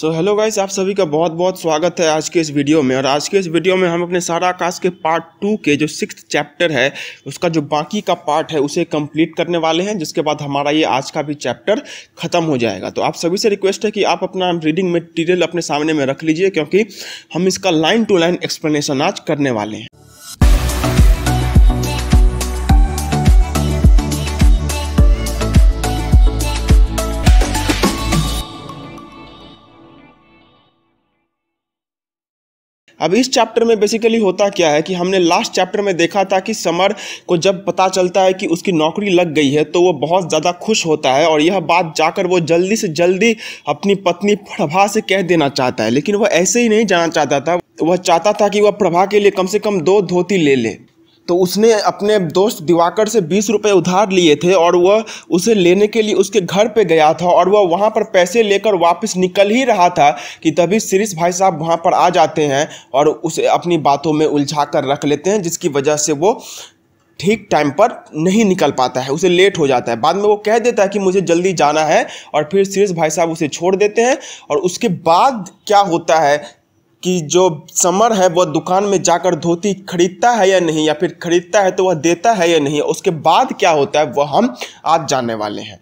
so hello guys आप सभी का बहुत बहुत स्वागत है आज के इस वीडियो में और आज के इस वीडियो में हम अपने सारा आकाश के पार्ट टू के जो सिक्स चैप्टर है उसका जो बाकी का पार्ट है उसे कंप्लीट करने वाले हैं जिसके बाद हमारा ये आज का भी चैप्टर खत्म हो जाएगा तो आप सभी से रिक्वेस्ट है कि आप अपना रीडिंग मटीरियल अपने सामने में रख लीजिए क्योंकि हम इसका लाइन टू लाइन एक्सप्लेनेशन आज करने वाले हैं अब इस चैप्टर में बेसिकली होता क्या है कि हमने लास्ट चैप्टर में देखा था कि समर को जब पता चलता है कि उसकी नौकरी लग गई है तो वो बहुत ज़्यादा खुश होता है और यह बात जाकर वो जल्दी से जल्दी अपनी पत्नी प्रभा से कह देना चाहता है लेकिन वह ऐसे ही नहीं जाना चाहता था वह चाहता था कि वह प्रभा के लिए कम से कम दो धोती ले ले तो उसने अपने दोस्त दिवाकर से बीस रुपये उधार लिए थे और वह उसे लेने के लिए उसके घर पे गया था और वह वहाँ पर पैसे लेकर वापस निकल ही रहा था कि तभी शिरीष भाई साहब वहाँ पर आ जाते हैं और उसे अपनी बातों में उलझा कर रख लेते हैं जिसकी वजह से वो ठीक टाइम पर नहीं निकल पाता है उसे लेट हो जाता है बाद में वो कह देता है कि मुझे जल्दी जाना है और फिर शीरीष भाई साहब उसे छोड़ देते हैं और उसके बाद क्या होता है कि जो समर है वह दुकान में जाकर धोती खरीदता है या नहीं या फिर खरीदता है तो वह देता है या नहीं उसके बाद क्या होता है वह हम आज जानने वाले हैं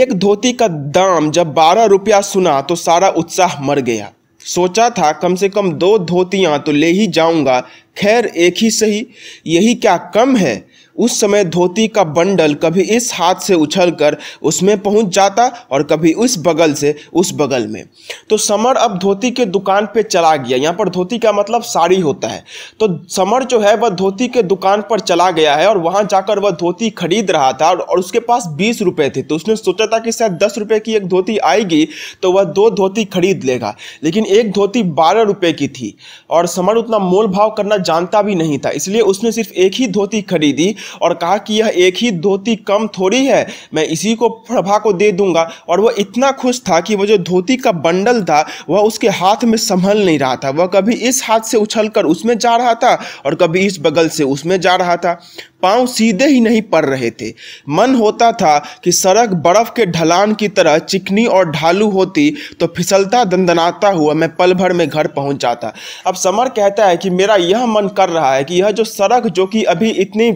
एक धोती का दाम जब बारह रुपया सुना तो सारा उत्साह मर गया सोचा था कम से कम दो धोतियां तो ले ही जाऊंगा खैर एक ही सही यही क्या कम है उस समय धोती का बंडल कभी इस हाथ से उछलकर उसमें पहुंच जाता और कभी उस बगल से उस बगल में तो समर अब धोती के दुकान पे चला गया यहाँ पर धोती का मतलब साड़ी होता है तो समर जो है वह धोती के दुकान पर चला गया है और वहाँ जाकर वह धोती खरीद रहा था और उसके पास बीस रुपये थे तो उसने सोचा था कि शायद दस रुपये की एक धोती आएगी तो वह दो धोती खरीद लेगा लेकिन एक धोती बारह रुपये की थी और समर उतना मोल भाव करना जानता भी नहीं था इसलिए उसने सिर्फ एक ही धोती खरीदी और कहा कि यह एक ही धोती कम थोड़ी है मैं इसी को प्रभा को दे दूंगा और वह इतना खुश था कि वह जो धोती का बंडल था वह उसके हाथ में संभल नहीं रहा था वह कभी इस हाथ से उछल कर उसमें जा रहा था और कभी इस बगल से उसमें जा रहा था पांव सीधे ही नहीं पड़ रहे थे मन होता था कि सड़क बर्फ के ढलान की तरह चिकनी और ढालू होती तो फिसलता दंदनाता हुआ मैं पल भर में घर पहुंच जाता अब समर कहता है कि मेरा यह मन कर रहा है कि यह जो सड़क जो कि अभी इतनी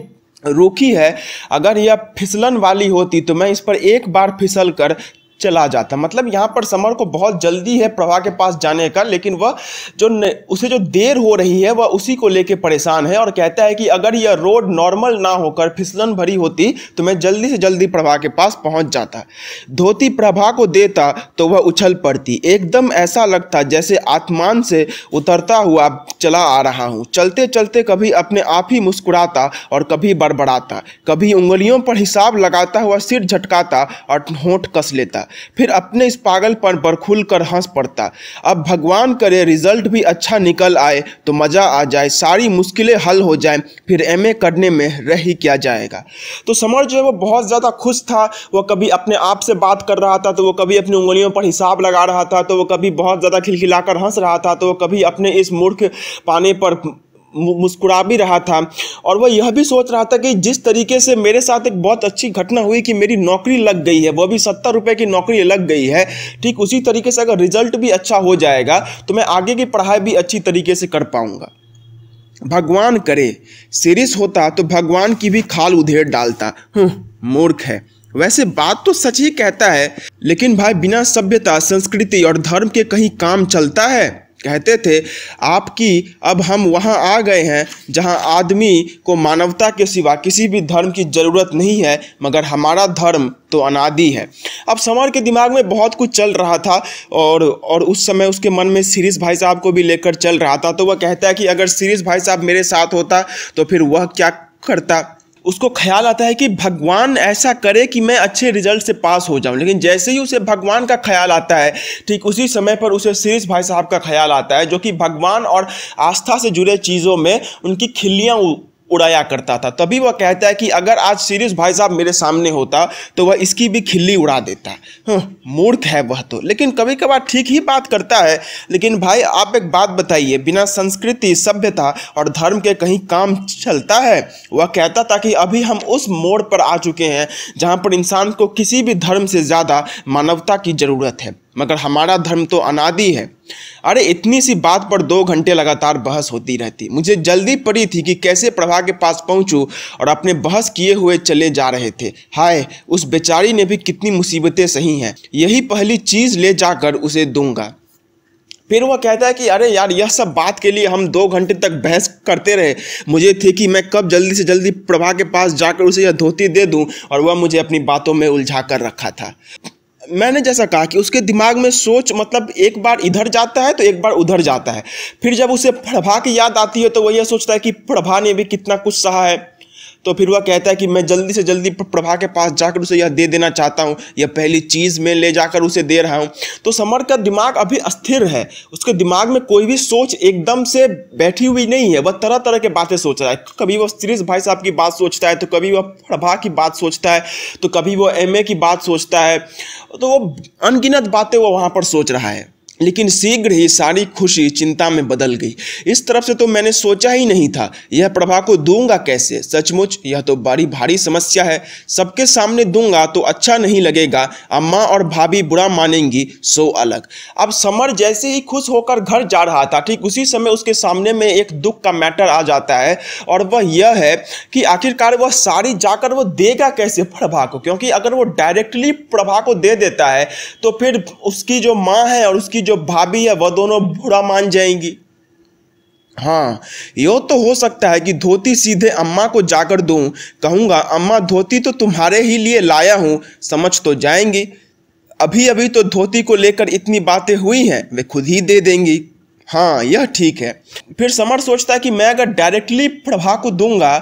रुकी है अगर यह फिसलन वाली होती तो मैं इस पर एक बार फिसल कर चला जाता मतलब यहाँ पर समर को बहुत जल्दी है प्रभा के पास जाने का लेकिन वह जो न, उसे जो देर हो रही है वह उसी को लेकर परेशान है और कहता है कि अगर यह रोड नॉर्मल ना होकर फिसलन भरी होती तो मैं जल्दी से जल्दी प्रभा के पास पहुँच जाता धोती प्रभा को देता तो वह उछल पड़ती एकदम ऐसा लगता जैसे आत्मान से उतरता हुआ चला आ रहा हूँ चलते चलते कभी अपने आप ही मुस्कुराता और कभी बड़बड़ाता कभी उंगलियों पर हिसाब लगाता हुआ सिर झटकाता और होंठ कस लेता फिर अपने इस पागलपन पर खुल कर हंस पड़ता अब भगवान करे रिजल्ट भी अच्छा निकल आए तो मज़ा आ जाए सारी मुश्किलें हल हो जाए फिर एम करने में रह ही किया जाएगा तो समर जो है वो बहुत ज़्यादा खुश था वो कभी अपने आप से बात कर रहा था तो वो कभी अपनी उंगलियों पर हिसाब लगा रहा था तो वो कभी बहुत ज़्यादा खिलखिलाकर हंस रहा था तो वो कभी अपने इस मूर्ख पाने पर मुस्कुरा भी रहा था और वह यह भी सोच रहा था कि जिस तरीके से मेरे साथ एक बहुत अच्छी घटना हुई कि मेरी नौकरी लग गई है वह भी सत्तर रुपये की नौकरी लग गई है ठीक उसी तरीके से अगर रिजल्ट भी अच्छा हो जाएगा तो मैं आगे की पढ़ाई भी अच्छी तरीके से कर पाऊँगा भगवान करे सीरियस होता तो भगवान की भी खाल उधेड़ डालता हूँ हम्म, मूर्ख है वैसे बात तो सच ही कहता है लेकिन भाई बिना सभ्यता संस्कृति और धर्म के कहीं काम चलता है कहते थे आपकी अब हम वहाँ आ गए हैं जहाँ आदमी को मानवता के सिवा किसी भी धर्म की ज़रूरत नहीं है मगर हमारा धर्म तो अनादि है अब समर के दिमाग में बहुत कुछ चल रहा था और और उस समय उसके मन में सीरीज भाई साहब को भी लेकर चल रहा था तो वह कहता है कि अगर सीरीज भाई साहब मेरे साथ होता तो फिर वह क्या करता उसको ख्याल आता है कि भगवान ऐसा करे कि मैं अच्छे रिजल्ट से पास हो जाऊं लेकिन जैसे ही उसे भगवान का ख्याल आता है ठीक उसी समय पर उसे शीर्ष भाई साहब का ख्याल आता है जो कि भगवान और आस्था से जुड़े चीज़ों में उनकी खिल्लियाँ उड़ाया करता था तभी वह कहता है कि अगर आज सीरीज भाई साहब मेरे सामने होता तो वह इसकी भी खिल्ली उड़ा देता हम्म, मूर्ख है वह तो लेकिन कभी कभार ठीक ही बात करता है लेकिन भाई आप एक बात बताइए बिना संस्कृति सभ्यता और धर्म के कहीं काम चलता है वह कहता था कि अभी हम उस मोड़ पर आ चुके हैं जहाँ पर इंसान को किसी भी धर्म से ज़्यादा मानवता की ज़रूरत है मगर हमारा धर्म तो अनादि है अरे इतनी सी बात पर दो घंटे लगातार बहस होती रहती मुझे जल्दी पड़ी थी कि कैसे प्रभा के पास पहुंचूं और अपने बहस किए हुए चले जा रहे थे हाय उस बेचारी ने भी कितनी मुसीबतें सही हैं यही पहली चीज़ ले जाकर उसे दूंगा फिर वह कहता है कि अरे यार यह सब बात के लिए हम दो घंटे तक बहस करते रहे मुझे थे कि मैं कब जल्दी से जल्दी प्रभा के पास जाकर उसे यह धोती दे दूं और वह मुझे अपनी बातों में उलझा कर रखा था मैंने जैसा कहा कि उसके दिमाग में सोच मतलब एक बार इधर जाता है तो एक बार उधर जाता है फिर जब उसे प्रभा की याद आती है तो वह यह सोचता है कि प्रभा ने भी कितना कुछ सहा है तो फिर वह कहता है कि मैं जल्दी से जल्दी प्रभा के पास जाकर उसे यह दे देना चाहता हूँ यह पहली चीज़ मैं ले जाकर उसे दे रहा हूँ तो समर का दिमाग अभी अस्थिर है उसके दिमाग में कोई भी सोच एकदम से बैठी हुई नहीं है वह तरह तरह की बातें सोच रहा है कभी वह सुरेश भाई साहब की बात सोचता है तो कभी वह प्रभा की बात सोचता है तो कभी वह एम की बात सोचता है तो वो अनगिनत बातें वो वहाँ पर सोच रहा है लेकिन शीघ्र ही सारी खुशी चिंता में बदल गई इस तरफ से तो मैंने सोचा ही नहीं था यह प्रभा को दूंगा कैसे सचमुच यह तो बड़ी भारी समस्या है सबके सामने दूंगा तो अच्छा नहीं लगेगा अम्मा और भाभी बुरा मानेंगी सो अलग अब समर जैसे ही खुश होकर घर जा रहा था ठीक उसी समय उसके सामने में एक दुख का मैटर आ जाता है और वह यह है कि आखिरकार वह साड़ी जाकर वह देगा कैसे प्रभा को क्योंकि अगर वो डायरेक्टली प्रभा को दे देता है तो फिर उसकी जो माँ है और उसकी जो जो भाभी है वह दोनों बुरा मान जाएंगी हाँ यो तो हो सकता है कि धोती सीधे अम्मा को जाकर दूं कहूँगा अम्मा धोती तो तुम्हारे ही लिए लाया हूँ समझ तो जाएंगी अभी अभी तो धोती को लेकर इतनी बातें हुई हैं वे खुद ही दे देंगी हाँ यह ठीक है फिर समर सोचता है कि मैं अगर डायरेक्टली प्रभा को दूंगा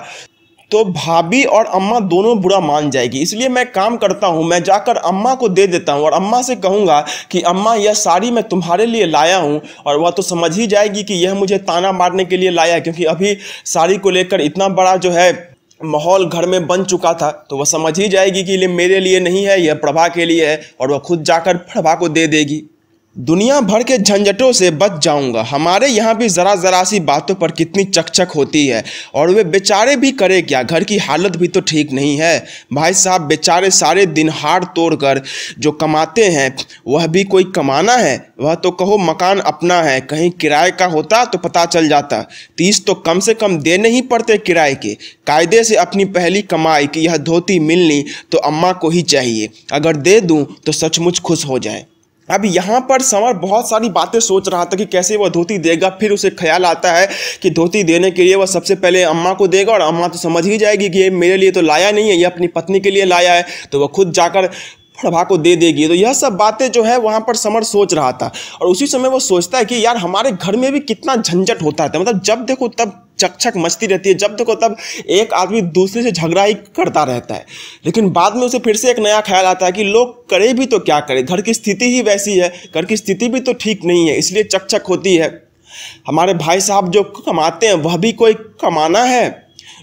तो भाभी और अम्मा दोनों बुरा मान जाएगी इसलिए मैं काम करता हूँ मैं जाकर अम्मा को दे देता हूँ और अम्मा से कहूँगा कि अम्मा यह साड़ी मैं तुम्हारे लिए लाया हूँ और वह तो समझ ही जाएगी कि यह मुझे ताना मारने के लिए लाया है क्योंकि अभी साड़ी को लेकर इतना बड़ा जो है माहौल घर में बन चुका था तो वह समझ ही जाएगी कि ये मेरे लिए नहीं है यह प्रभा के लिए है और वह खुद जाकर प्रभा को दे देगी दुनिया भर के झंझटों से बच जाऊंगा हमारे यहाँ भी ज़रा ज़रा सी बातों पर कितनी चकचक होती है और वे बेचारे भी करे क्या घर की हालत भी तो ठीक नहीं है भाई साहब बेचारे सारे दिन हार तोड़ कर जो कमाते हैं वह भी कोई कमाना है वह तो कहो मकान अपना है कहीं किराए का होता तो पता चल जाता तीस तो कम से कम देने ही पड़ते किराए के कायदे से अपनी पहली कमाई की यह धोती मिलनी तो अम्मा को ही चाहिए अगर दे दूँ तो सचमुच खुश हो जाए अब यहाँ पर समर बहुत सारी बातें सोच रहा था कि कैसे वह धोती देगा फिर उसे ख्याल आता है कि धोती देने के लिए वह सबसे पहले अम्मा को देगा और अम्मा तो समझ ही जाएगी कि ये मेरे लिए तो लाया नहीं है ये अपनी पत्नी के लिए लाया है तो वह खुद जाकर प्रभा को दे देगी तो यह सब बातें जो है वहाँ पर समर सोच रहा था और उसी समय वो सोचता है कि यार हमारे घर में भी कितना झंझट होता है मतलब जब देखो तब चकचक मचती रहती है जब देखो तब एक आदमी दूसरे से झगड़ा ही करता रहता है लेकिन बाद में उसे फिर से एक नया ख्याल आता है कि लोग करे भी तो क्या करें घर की स्थिति ही वैसी है घर की स्थिति भी तो ठीक नहीं है इसलिए चकचक होती है हमारे भाई साहब जो कमाते हैं वह भी कोई कमाना है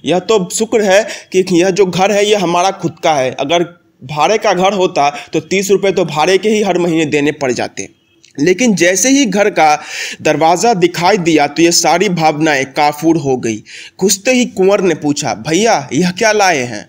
यह तो शुक्र है कि यह जो घर है यह हमारा खुद का है अगर भाड़े का घर होता तो तीस रुपये तो भाड़े के ही हर महीने देने पड़ जाते लेकिन जैसे ही घर का दरवाज़ा दिखाई दिया तो ये सारी भावनाएं काफूर हो गई घुसते ही कुंवर ने पूछा भैया यह क्या लाए हैं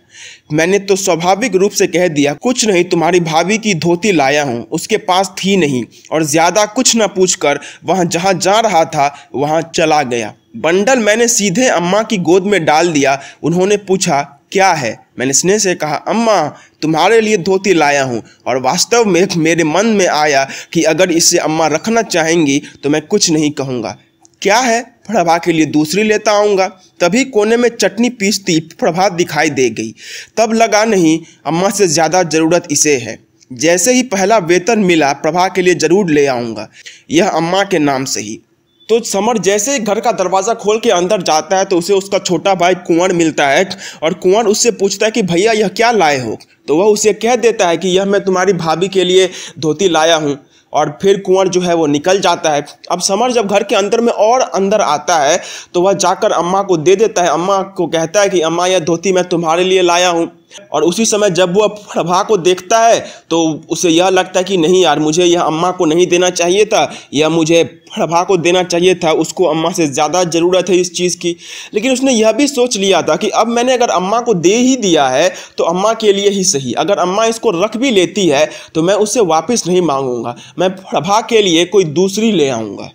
मैंने तो स्वाभाविक रूप से कह दिया कुछ नहीं तुम्हारी भाभी की धोती लाया हूँ उसके पास थी नहीं और ज़्यादा कुछ न पूछकर वहाँ जहाँ जा रहा था वहाँ चला गया बंडल मैंने सीधे अम्मा की गोद में डाल दिया उन्होंने पूछा क्या है मैंने स्नेह से कहा अम्मा तुम्हारे लिए धोती लाया हूँ और वास्तव में मेरे मन में आया कि अगर इसे अम्मा रखना चाहेंगी तो मैं कुछ नहीं कहूँगा क्या है प्रभा के लिए दूसरी लेता आऊँगा तभी कोने में चटनी पीसती प्रभा दिखाई दे गई तब लगा नहीं अम्मा से ज़्यादा ज़रूरत इसे है जैसे ही पहला वेतन मिला प्रभा के लिए ज़रूर ले आऊँगा यह अम्मा के नाम से ही तो समर जैसे ही घर का दरवाज़ा खोल के अंदर जाता है तो उसे उसका छोटा भाई कुंवर मिलता है और कुंवर उससे पूछता है कि भैया यह क्या लाए हो तो वह उसे कह देता है कि यह मैं तुम्हारी भाभी के लिए धोती लाया हूँ और फिर कुंवर जो है वो निकल जाता है अब समर जब घर के अंदर में और अंदर आता है तो वह जाकर अम्मा को दे देता है अम्मा को कहता है कि अम्मा यह धोती मैं तुम्हारे लिए लाया हूँ और उसी समय जब वो प्रभा को देखता है तो उसे यह लगता है कि नहीं यार मुझे यह अम्मा को नहीं देना चाहिए था यह मुझे प्रभा को देना चाहिए था उसको अम्मा से ज़्यादा ज़रूरत है इस चीज़ की लेकिन उसने यह भी सोच लिया था कि अब मैंने अगर अम्मा को दे ही दिया है तो अम्मा के लिए ही सही अगर अम्मा इसको रख भी लेती है तो मैं उससे वापस नहीं मांगूंगा मैं प्रभा के लिए कोई दूसरी ले आऊँगा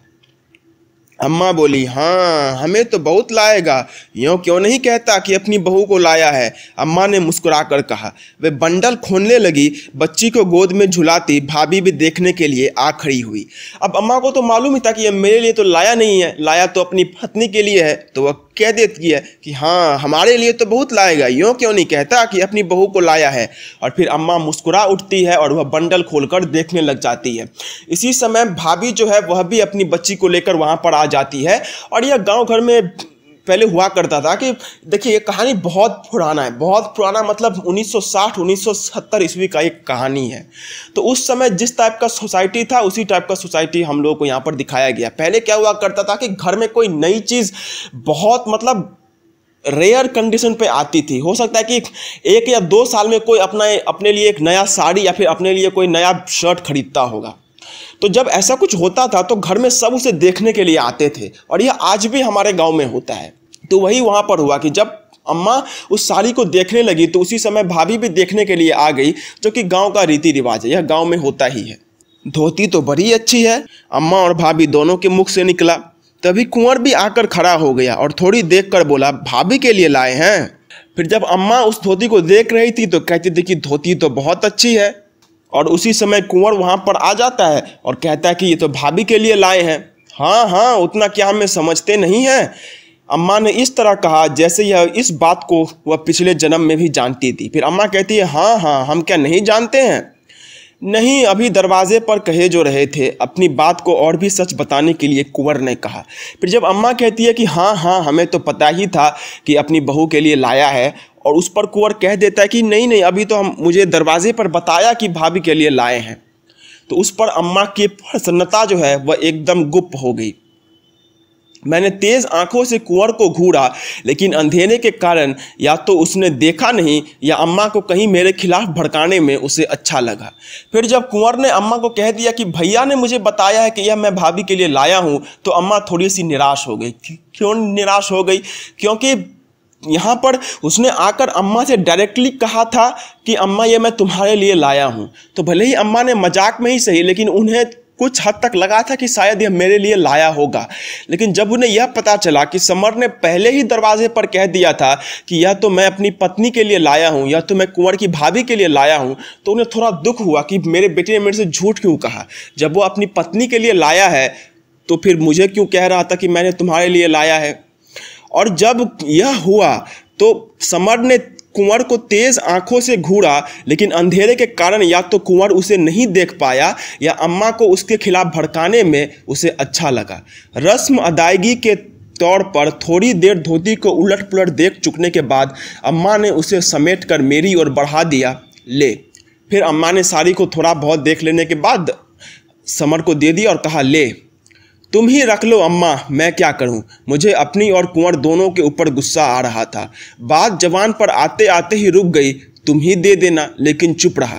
अम्मा बोली हाँ हमें तो बहुत लाएगा यों क्यों नहीं कहता कि अपनी बहू को लाया है अम्मा ने मुस्कुरा कर कहा वे बंडल खोलने लगी बच्ची को गोद में झुलाती भाभी भी देखने के लिए आ खड़ी हुई अब अम्मा को तो मालूम ही था कि यह मेरे लिए तो लाया नहीं है लाया तो अपनी पत्नी के लिए है तो वह कह देती है कि हाँ हमारे लिए तो बहुत लाएगा यूँ क्यों नहीं कहता कि अपनी बहू को लाया है और फिर अम्मा मुस्कुरा उठती है और वह बंडल खोलकर देखने लग जाती है इसी समय भाभी जो है वह भी अपनी बच्ची को लेकर वहाँ पर आ जाती है और यह गाँव घर में पहले हुआ करता था कि देखिए ये कहानी बहुत पुराना है बहुत पुराना मतलब 1960 1970 ईस्वी का एक कहानी है तो उस समय जिस टाइप का सोसाइटी था उसी टाइप का सोसाइटी हम लोगों को यहाँ पर दिखाया गया पहले क्या हुआ करता था कि घर में कोई नई चीज़ बहुत मतलब रेयर कंडीशन पे आती थी हो सकता है कि एक या दो साल में कोई अपना अपने लिए एक नया साड़ी या फिर अपने लिए कोई नया शर्ट खरीदता होगा तो जब ऐसा कुछ होता था तो घर में सब उसे देखने के लिए आते थे और यह आज भी हमारे गाँव में होता है तो वही वहाँ पर हुआ कि जब अम्मा उस साड़ी को देखने लगी तो उसी समय भाभी भी देखने के लिए आ गई जो कि गांव का रीति रिवाज है यह गांव में होता ही है धोती तो बड़ी अच्छी है अम्मा और भाभी दोनों के मुख से निकला तभी कुंवर भी आकर खड़ा हो गया और थोड़ी देख कर बोला भाभी के लिए लाए हैं फिर जब अम्मा उस धोती को देख रही थी तो कहती थी कि धोती तो बहुत अच्छी है और उसी समय कुंवर वहाँ पर आ जाता है और कहता है कि ये तो भाभी के लिए लाए हैं हाँ हाँ उतना क्या हमें समझते नहीं हैं अम्मा ने इस तरह कहा जैसे यह इस बात को वह पिछले जन्म में भी जानती थी फिर अम्मा कहती है हाँ हाँ हम क्या नहीं जानते हैं नहीं अभी दरवाजे पर कहे जो रहे थे अपनी बात को और भी सच बताने के लिए कुंवर ने कहा फिर जब अम्मा कहती है कि हाँ हाँ हमें तो पता ही था कि अपनी बहू के लिए लाया है और उस पर कुंवर कह देता है कि नहीं नहीं अभी तो हम मुझे दरवाजे पर बताया कि भाभी के लिए लाए हैं तो उस पर अम्मा की प्रसन्नता जो है वह एकदम गुप्त हो गई मैंने तेज आंखों से कुंवर को घूरा लेकिन अंधेरे के कारण या तो उसने देखा नहीं या अम्मा को कहीं मेरे खिलाफ भड़काने में उसे अच्छा लगा फिर जब कुंवर ने अम्मा को कह दिया कि भैया ने मुझे बताया है कि यह मैं भाभी के लिए लाया हूँ तो अम्मा थोड़ी सी निराश हो गई क्यों निराश हो गई क्योंकि यहाँ पर उसने आकर अम्मा से डायरेक्टली कहा था कि अम्मा ये मैं तुम्हारे लिए लाया हूँ तो भले ही अम्मा ने मजाक में ही सही लेकिन उन्हें कुछ हद तक लगा था कि शायद यह मेरे लिए लाया होगा लेकिन जब उन्हें यह पता चला कि समर ने पहले ही दरवाजे पर कह दिया था कि यह तो मैं अपनी पत्नी के लिए लाया हूँ या तो मैं कुंवर की भाभी के लिए लाया हूँ तो उन्हें थोड़ा दुख हुआ कि मेरे बेटे ने मेरे से झूठ क्यों कहा जब वो अपनी पत्नी के लिए लाया है तो फिर मुझे क्यों कह रहा था कि मैंने तुम्हारे लिए लाया है और जब यह हुआ तो समर ने कुंवर को तेज आंखों से घूरा लेकिन अंधेरे के कारण या तो कुंवर उसे नहीं देख पाया या अम्मा को उसके खिलाफ भड़काने में उसे अच्छा लगा रस्म अदायगी के तौर पर थोड़ी देर धोती को उलट पुलट देख चुकने के बाद अम्मा ने उसे समेट कर मेरी ओर बढ़ा दिया ले फिर अम्मा ने साड़ी को थोड़ा बहुत देख लेने के बाद समर को दे दिया और कहा ले तुम ही रख लो अम्मा मैं क्या करूं मुझे अपनी और कुंवर दोनों के ऊपर गुस्सा आ रहा था बात जवान पर आते आते ही रुक गई तुम ही दे देना लेकिन चुप रहा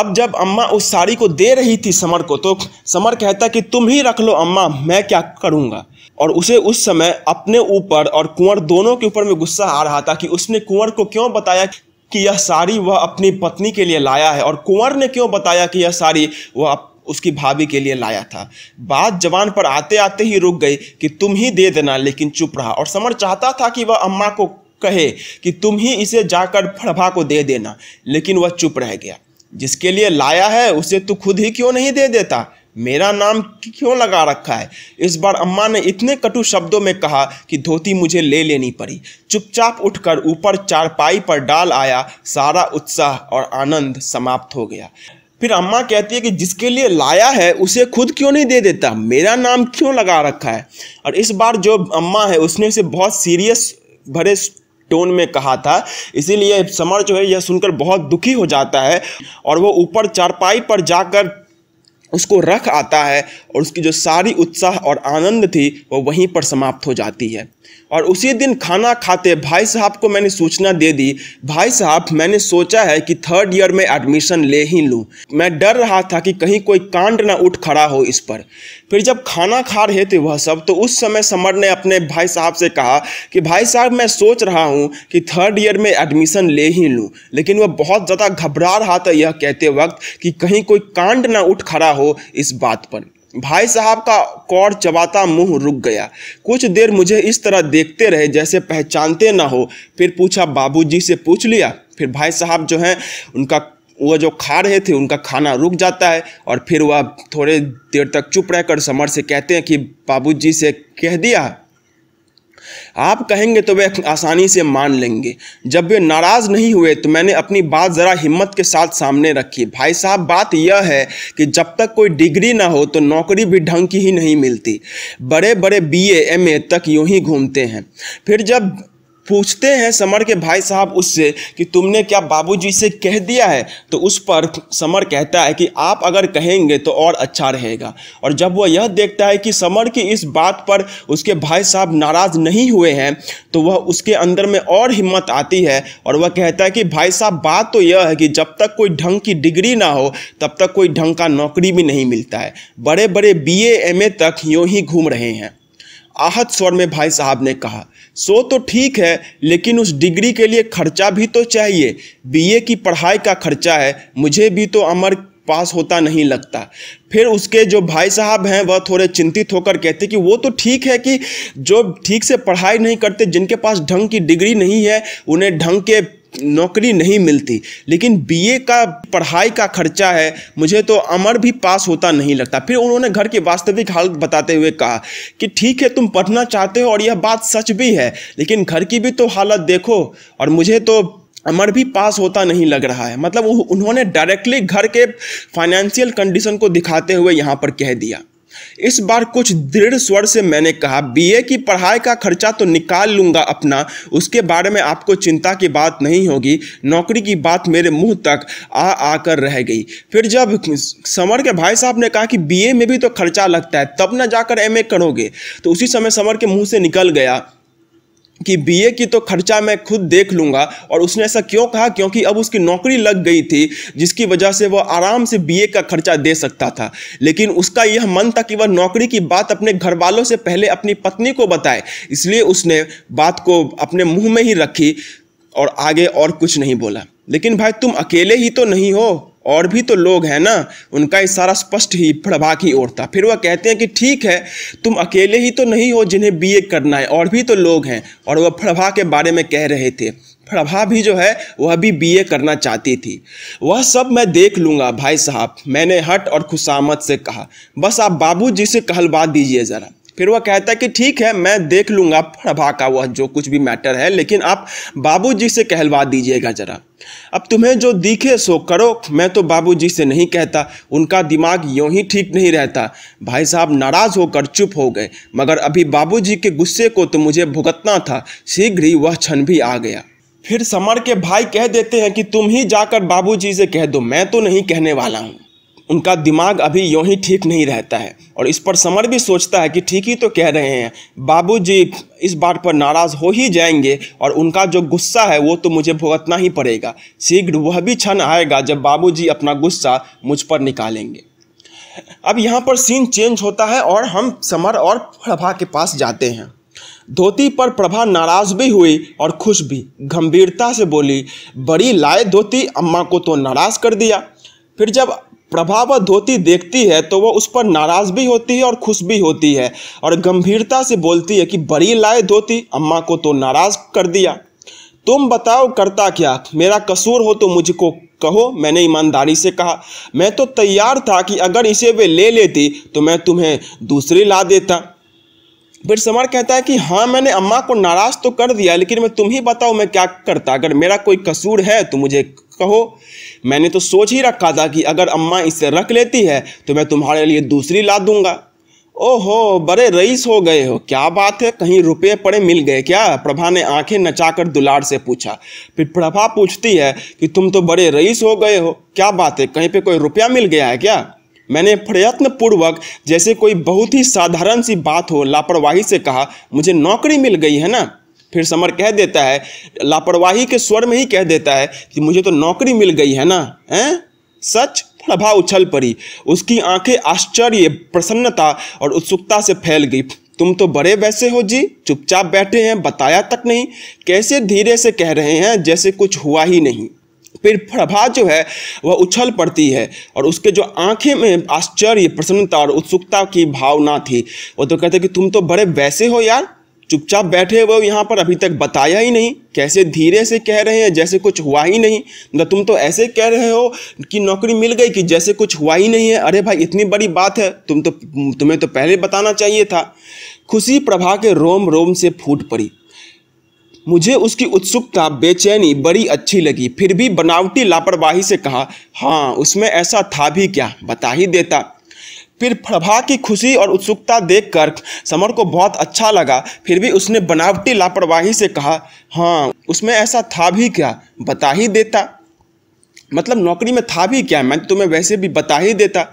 अब जब अम्मा उस साड़ी को दे रही थी समर को तो समर कहता कि तुम ही रख लो अम्मा मैं क्या करूँगा और उसे उस समय अपने ऊपर और कुंवर दोनों के ऊपर में गुस्सा आ रहा था कि उसने कुंवर को क्यों बताया कि यह साड़ी वह अपनी पत्नी के लिए लाया है और कुंवर ने क्यों बताया कि यह साड़ी वह उसकी भाभी के लिए लाया था बात जवान पर आते आते ही रुक गई कि तुम ही दे देना लेकिन चुप रहा और समर चाहता था कि वह अम्मा को कहे कि तुम ही इसे जाकर प्रभा को दे देना लेकिन वह चुप रह गया जिसके लिए लाया है उसे तू खुद ही क्यों नहीं दे देता मेरा नाम क्यों लगा रखा है इस बार अम्मा ने इतने कटु शब्दों में कहा कि धोती मुझे ले लेनी पड़ी चुपचाप उठकर ऊपर चारपाई पर डाल आया सारा उत्साह और आनंद समाप्त हो गया फिर अम्मा कहती है कि जिसके लिए लाया है उसे खुद क्यों नहीं दे देता मेरा नाम क्यों लगा रखा है और इस बार जो अम्मा है उसने उसे बहुत सीरियस भरे टोन में कहा था इसीलिए समर जो है यह सुनकर बहुत दुखी हो जाता है और वो ऊपर चारपाई पर जाकर उसको रख आता है और उसकी जो सारी उत्साह और आनंद थी वो वहीं पर समाप्त हो जाती है और उसी दिन खाना खाते भाई साहब को मैंने सूचना दे दी भाई साहब मैंने सोचा है कि थर्ड ईयर में एडमिशन ले ही लूँ मैं डर रहा था कि कहीं कोई कांड ना उठ खड़ा हो इस पर फिर जब खाना खा रहे थे वह सब तो उस समय समर ने अपने भाई साहब से कहा कि भाई साहब मैं सोच रहा हूँ कि थर्ड ईयर में एडमिशन ले ही लूँ लेकिन वह बहुत ज़्यादा घबरा रहा था यह कहते वक्त कि कहीं कोई कांड ना उठ खड़ा हो इस बात पर भाई साहब का कौर चबाता मुंह रुक गया कुछ देर मुझे इस तरह देखते रहे जैसे पहचानते ना हो फिर पूछा बाबूजी से पूछ लिया फिर भाई साहब जो हैं उनका वह जो खा रहे थे उनका खाना रुक जाता है और फिर वह थोड़े देर तक चुप रहकर समर से कहते हैं कि बाबूजी से कह दिया आप कहेंगे तो वे आसानी से मान लेंगे जब वे नाराज़ नहीं हुए तो मैंने अपनी बात ज़रा हिम्मत के साथ सामने रखी भाई साहब बात यह है कि जब तक कोई डिग्री ना हो तो नौकरी भी ढंग की ही नहीं मिलती बड़े बड़े बीए एमए तक यूं ही घूमते हैं फिर जब पूछते हैं समर के भाई साहब उससे कि तुमने क्या बाबूजी से कह दिया है तो उस पर समर कहता है कि आप अगर कहेंगे तो और अच्छा रहेगा और जब वह यह देखता है कि समर की इस बात पर उसके भाई साहब नाराज़ नहीं हुए हैं तो वह उसके अंदर में और हिम्मत आती है और वह कहता है कि भाई साहब बात तो यह है कि जब तक कोई ढंग की डिग्री ना हो तब तक कोई ढंग का नौकरी भी नहीं मिलता है बड़े बड़े बी ए तक यूँ ही घूम रहे हैं आहत स्वर में भाई साहब ने कहा सो तो ठीक है लेकिन उस डिग्री के लिए खर्चा भी तो चाहिए बीए की पढ़ाई का खर्चा है मुझे भी तो अमर पास होता नहीं लगता फिर उसके जो भाई साहब हैं वह थोड़े चिंतित होकर कहते कि वो तो ठीक है कि जो ठीक से पढ़ाई नहीं करते जिनके पास ढंग की डिग्री नहीं है उन्हें ढंग के नौकरी नहीं मिलती लेकिन बीए का पढ़ाई का खर्चा है मुझे तो अमर भी पास होता नहीं लगता फिर उन्होंने घर की वास्तविक हालत बताते हुए कहा कि ठीक है तुम पढ़ना चाहते हो और यह बात सच भी है लेकिन घर की भी तो हालत देखो और मुझे तो अमर भी पास होता नहीं लग रहा है मतलब उन्होंने डायरेक्टली घर के फाइनेंशियल कंडीशन को दिखाते हुए यहाँ पर कह दिया इस बार कुछ दृढ़ स्वर से मैंने कहा बीए की पढ़ाई का खर्चा तो निकाल लूँगा अपना उसके बारे में आपको चिंता की बात नहीं होगी नौकरी की बात मेरे मुंह तक आ आकर रह गई फिर जब समर के भाई साहब ने कहा कि बीए में भी तो खर्चा लगता है तब ना जाकर एमए करोगे तो उसी समय समर के मुंह से निकल गया कि बीए की तो खर्चा मैं खुद देख लूँगा और उसने ऐसा क्यों कहा क्योंकि अब उसकी नौकरी लग गई थी जिसकी वजह से वह आराम से बीए का खर्चा दे सकता था लेकिन उसका यह मन था कि वह नौकरी की बात अपने घर वालों से पहले अपनी पत्नी को बताए इसलिए उसने बात को अपने मुँह में ही रखी और आगे और कुछ नहीं बोला लेकिन भाई तुम अकेले ही तो नहीं हो और भी तो लोग हैं ना उनका इशारा स्पष्ट ही प्रभा की ओर था फिर वह कहते हैं कि ठीक है तुम अकेले ही तो नहीं हो जिन्हें बीए करना है और भी तो लोग हैं और वह प्रभा के बारे में कह रहे थे प्रभा भी जो है वह भी बीए करना चाहती थी वह सब मैं देख लूँगा भाई साहब मैंने हट और खुशामद से कहा बस आप बाबूजी से कहलवा दीजिए ज़रा फिर वह कहता है कि ठीक है मैं देख लूँगा प्रभा का वह जो कुछ भी मैटर है लेकिन आप बाबूजी से कहलवा दीजिएगा जरा अब तुम्हें जो दिखे सो करो मैं तो बाबूजी से नहीं कहता उनका दिमाग यूँ ही ठीक नहीं रहता भाई साहब नाराज़ होकर चुप हो गए मगर अभी बाबूजी के गुस्से को तो मुझे भुगतना था शीघ्र ही वह क्षण भी आ गया फिर समर के भाई कह देते हैं कि तुम ही जाकर बाबूजी से कह दो मैं तो नहीं कहने वाला हूँ उनका दिमाग अभी यूँ ही ठीक नहीं रहता है और इस पर समर भी सोचता है कि ठीक ही तो कह रहे हैं बाबूजी इस बात पर नाराज़ हो ही जाएंगे और उनका जो गुस्सा है वो तो मुझे भुगतना ही पड़ेगा शीघ्र वह भी क्षण आएगा जब बाबूजी अपना गुस्सा मुझ पर निकालेंगे अब यहाँ पर सीन चेंज होता है और हम समर और प्रभा के पास जाते हैं धोती पर प्रभा नाराज भी हुई और खुश भी गंभीरता से बोली बड़ी लाए धोती अम्मा को तो नाराज कर दिया फिर जब प्रभा व धोती देखती है तो वह उस पर नाराज़ भी होती है और खुश भी होती है और गंभीरता से बोलती है कि बड़ी लाए धोती अम्मा को तो नाराज़ कर दिया तुम बताओ करता क्या मेरा कसूर हो तो मुझको कहो मैंने ईमानदारी से कहा मैं तो तैयार था कि अगर इसे वे ले लेती तो मैं तुम्हें दूसरी ला देता फिर समर कहता है कि हाँ मैंने अम्मा को नाराज़ तो कर दिया लेकिन मैं तुम ही बताओ मैं क्या करता अगर मेरा कोई कसूर है तो मुझे कहो मैंने तो सोच ही रखा था कि अगर अम्मा इसे रख लेती है तो मैं तुम्हारे लिए दूसरी ला दूंगा ओहो बड़े रईस हो गए हो क्या बात है कहीं रुपए पड़े मिल गए क्या प्रभा ने आंखें नचाकर दुलार से पूछा फिर प्रभा पूछती है कि तुम तो बड़े रईस हो गए हो क्या बात है कहीं पे कोई रुपया मिल गया है क्या मैंने प्रयत्न पूर्वक जैसे कोई बहुत ही साधारण सी बात हो लापरवाही से कहा मुझे नौकरी मिल गई है ना फिर समर कह देता है लापरवाही के स्वर में ही कह देता है कि मुझे तो नौकरी मिल गई है ना हैं सच प्रभा उछल पड़ी उसकी आंखें आश्चर्य प्रसन्नता और उत्सुकता से फैल गई तुम तो बड़े वैसे हो जी चुपचाप बैठे हैं बताया तक नहीं कैसे धीरे से कह रहे हैं जैसे कुछ हुआ ही नहीं फिर प्रभा जो है वह उछल पड़ती है और उसके जो आंखें में आश्चर्य प्रसन्नता और उत्सुकता की भावना थी वो तो कहते कि तुम तो बड़े वैसे हो यार चुपचाप बैठे हुए हो यहाँ पर अभी तक बताया ही नहीं कैसे धीरे से कह रहे हैं जैसे कुछ हुआ ही नहीं ना तुम तो ऐसे कह रहे हो कि नौकरी मिल गई कि जैसे कुछ हुआ ही नहीं है अरे भाई इतनी बड़ी बात है तुम तो तुम्हें तो पहले बताना चाहिए था खुशी प्रभा के रोम रोम से फूट पड़ी मुझे उसकी उत्सुकता बेचैनी बड़ी अच्छी लगी फिर भी बनावटी लापरवाही से कहा हाँ उसमें ऐसा था भी क्या बता ही देता फिर प्रभा की खुशी और उत्सुकता देखकर समर को बहुत अच्छा लगा फिर भी उसने बनावटी लापरवाही से कहा हाँ उसमें ऐसा था भी क्या बता ही देता मतलब नौकरी में था भी क्या मैं तुम्हें वैसे भी बता ही देता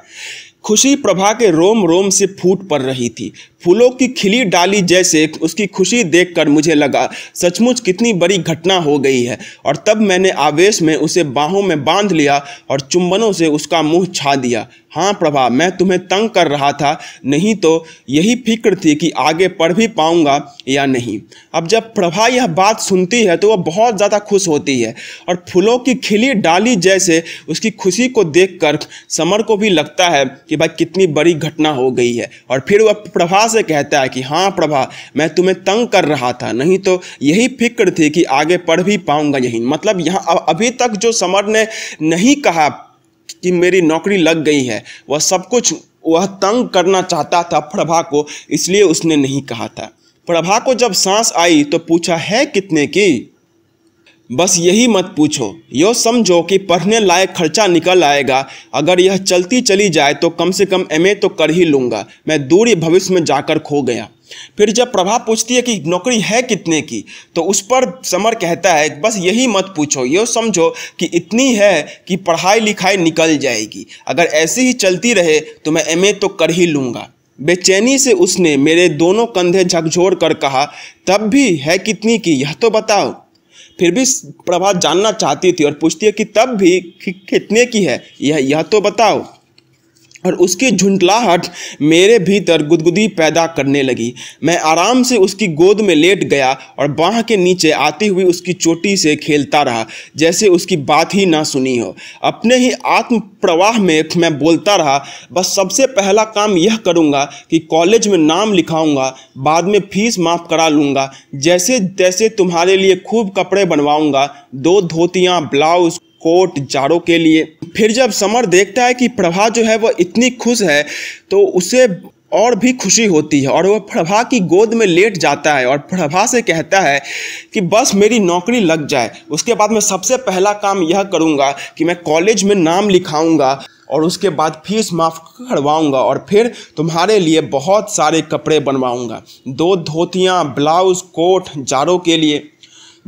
खुशी प्रभा के रोम रोम से फूट पड़ रही थी फूलों की खिली डाली जैसे उसकी खुशी देखकर मुझे लगा सचमुच कितनी बड़ी घटना हो गई है और तब मैंने आवेश में उसे बाहों में बांध लिया और चुंबनों से उसका मुंह छा दिया हाँ प्रभा मैं तुम्हें तंग कर रहा था नहीं तो यही फिक्र थी कि आगे पढ़ भी पाऊँगा या नहीं अब जब प्रभा यह बात सुनती है तो वह बहुत ज़्यादा खुश होती है और फूलों की खिली डाली जैसे उसकी खुशी को देखकर समर को भी लगता है कि भाई कितनी बड़ी घटना हो गई है और फिर वह प्रभा से कहता है कि हाँ प्रभा मैं तुम्हें तंग कर रहा था नहीं तो यही फिक्र थी कि आगे पढ़ भी पाऊँगा यहीं मतलब यहाँ अभी तक जो समर ने नहीं कहा कि मेरी नौकरी लग गई है वह सब कुछ वह तंग करना चाहता था प्रभा को इसलिए उसने नहीं कहा था प्रभा को जब सांस आई तो पूछा है कितने की बस यही मत पूछो यो समझो कि पढ़ने लायक खर्चा निकल आएगा अगर यह चलती चली जाए तो कम से कम एमए तो कर ही लूँगा मैं दूरी भविष्य में जाकर खो गया फिर जब प्रभा पूछती है कि नौकरी है कितने की तो उस पर समर कहता है बस यही मत पूछो यो समझो कि इतनी है कि पढ़ाई लिखाई निकल जाएगी अगर ऐसी ही चलती रहे तो मैं एमए तो कर ही लूँगा बेचैनी से उसने मेरे दोनों कंधे झकझोर कर कहा तब भी है कितनी की यह तो बताओ फिर भी प्रभा जानना चाहती थी और पूछती है कि तब भी कितने की है यह यह तो बताओ और उसकी झुंझलाहट मेरे भीतर गुदगुदी पैदा करने लगी मैं आराम से उसकी गोद में लेट गया और बाँह के नीचे आती हुई उसकी चोटी से खेलता रहा जैसे उसकी बात ही ना सुनी हो अपने ही आत्म प्रवाह में मैं बोलता रहा बस सबसे पहला काम यह करूँगा कि कॉलेज में नाम लिखाऊँगा बाद में फीस माफ़ करा लूँगा जैसे तैसे तुम्हारे लिए खूब कपड़े बनवाऊँगा दो धोतियाँ ब्लाउज कोट जाड़ों के लिए फिर जब समर देखता है कि प्रभा जो है वह इतनी खुश है तो उसे और भी खुशी होती है और वह प्रभा की गोद में लेट जाता है और प्रभा से कहता है कि बस मेरी नौकरी लग जाए उसके बाद मैं सबसे पहला काम यह करूँगा कि मैं कॉलेज में नाम लिखाऊँगा और उसके बाद फीस माफ़ करवाऊँगा और फिर तुम्हारे लिए बहुत सारे कपड़े बनवाऊँगा दो धोतियाँ ब्लाउज़ कोट जारों के लिए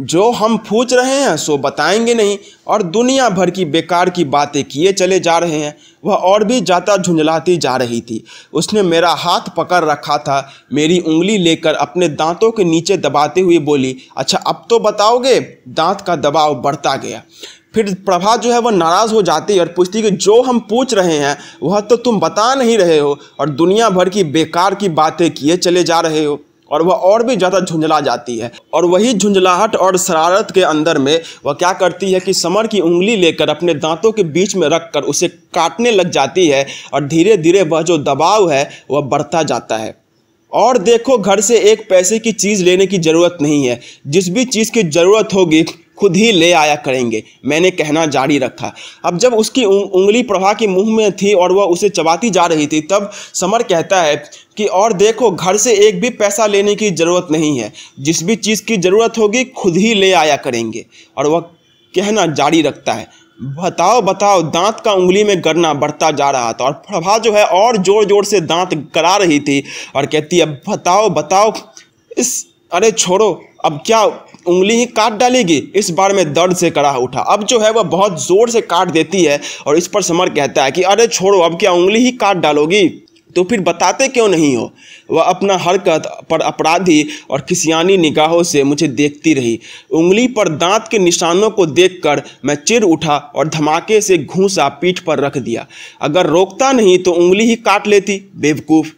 जो हम पूछ रहे हैं सो बताएंगे नहीं और दुनिया भर की बेकार की बातें किए चले जा रहे हैं वह और भी ज़्यादा झुंझलाती जा रही थी उसने मेरा हाथ पकड़ रखा था मेरी उंगली लेकर अपने दांतों के नीचे दबाते हुए बोली अच्छा अब तो बताओगे दांत का दबाव बढ़ता गया फिर प्रभा जो है वह नाराज़ हो जाती है और पूछती कि जो हम पूछ रहे हैं वह तो तुम बता नहीं रहे हो और दुनिया भर की बेकार की बातें किए चले जा रहे हो और वह और भी ज़्यादा झुंझला जाती है और वही झुंझलाहट और शरारत के अंदर में वह क्या करती है कि समर की उंगली लेकर अपने दांतों के बीच में रख कर उसे काटने लग जाती है और धीरे धीरे वह जो दबाव है वह बढ़ता जाता है और देखो घर से एक पैसे की चीज़ लेने की ज़रूरत नहीं है जिस भी चीज़ की ज़रूरत होगी खुद ही ले आया करेंगे मैंने कहना जारी रखा अब जब उसकी उंगली प्रभा के मुंह में थी और वह उसे चबाती जा रही थी तब समर कहता है कि और देखो घर से एक भी पैसा लेने की ज़रूरत नहीं है जिस भी चीज़ की ज़रूरत होगी खुद ही ले आया करेंगे और वह कहना जारी रखता है बताओ बताओ दांत का उंगली में गड़ना बढ़ता जा रहा था और प्रभा जो है और जोर जोर से दांत गड़ा रही थी और कहती है बताओ बताओ इस अरे छोड़ो अब क्या उंगली ही काट डालेगी इस बार में दर्द से कड़ा उठा अब जो है वह बहुत ज़ोर से काट देती है और इस पर समर कहता है कि अरे छोड़ो अब क्या उंगली ही काट डालोगी तो फिर बताते क्यों नहीं हो वह अपना हरकत पर अपराधी और किसियानी निगाहों से मुझे देखती रही उंगली पर दांत के निशानों को देखकर मैं चिर उठा और धमाके से घूसा पीठ पर रख दिया अगर रोकता नहीं तो उंगली ही काट लेती बेवकूफ़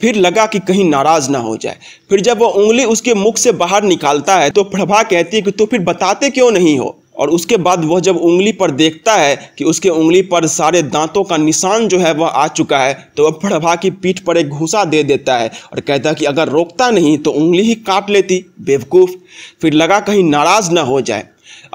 फिर लगा कि कहीं नाराज ना हो जाए फिर जब वह उंगली उसके मुख से बाहर निकालता है तो प्रभा कहती है कि तो फिर बताते क्यों नहीं हो और उसके बाद वह जब उंगली पर देखता है कि उसके उंगली पर सारे दांतों का निशान जो है वह आ चुका है तो वह प्रभा की पीठ पर एक घूसा दे देता है और कहता है कि अगर रोकता नहीं तो उंगली ही काट लेती बेवकूफ़ फिर लगा कहीं नाराज़ ना हो जाए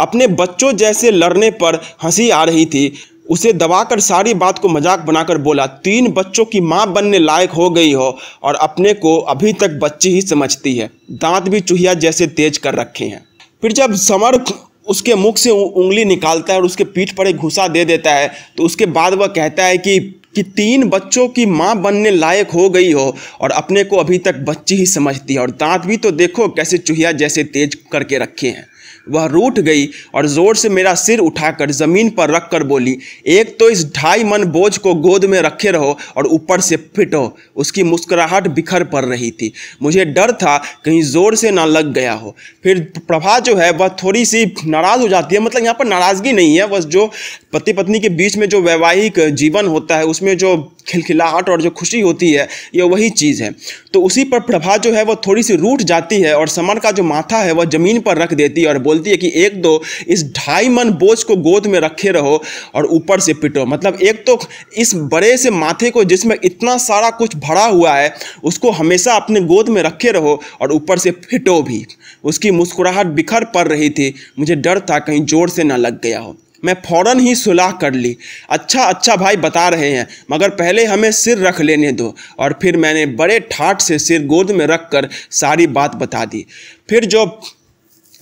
अपने बच्चों जैसे लड़ने पर हंसी आ रही थी उसे दबाकर सारी बात को मजाक बनाकर बोला तीन बच्चों की माँ बनने लायक हो गई हो और अपने को अभी तक बच्ची ही समझती है दांत भी चूहिया जैसे तेज कर रखे हैं फिर जब समर उसके मुख से उंगली निकालता है और उसके पीठ पर एक घुसा दे देता है तो उसके बाद वह कहता है कि कि तीन बच्चों की माँ बनने लायक हो गई हो और अपने को अभी तक बच्ची ही समझती है और दांत भी तो देखो कैसे चूहिया जैसे तेज करके रखे हैं वह रूठ गई और जोर से मेरा सिर उठाकर जमीन पर रख कर बोली एक तो इस ढाई मन बोझ को गोद में रखे रहो और ऊपर से फिटो उसकी मुस्कुराहट बिखर पड़ रही थी मुझे डर था कहीं जोर से ना लग गया हो फिर प्रभा जो है वह थोड़ी सी नाराज़ हो जाती है मतलब यहाँ पर नाराज़गी नहीं है बस जो पति पत्नी के बीच में जो वैवाहिक जीवन होता है उसमें जो खिलखिलाहट और जो खुशी होती है ये वही चीज़ है तो उसी पर प्रभा जो है वह थोड़ी सी रूठ जाती है और समर का जो माथा है वह ज़मीन पर रख देती है और बोल बोलती है कि एक दो इस ढाई मन बोझ को गोद में रखे रहो और ऊपर से पिटो मतलब एक तो इस बड़े से माथे को जिसमें इतना सारा कुछ भरा हुआ है उसको हमेशा अपने गोद में रखे रहो और ऊपर से फिटो भी उसकी मुस्कुराहट बिखर पड़ रही थी मुझे डर था कहीं जोर से ना लग गया हो मैं फ़ौरन ही सुलह कर ली अच्छा अच्छा भाई बता रहे हैं मगर पहले हमें सिर रख लेने दो और फिर मैंने बड़े ठाट से सिर गोद में रख कर सारी बात बता दी फिर जो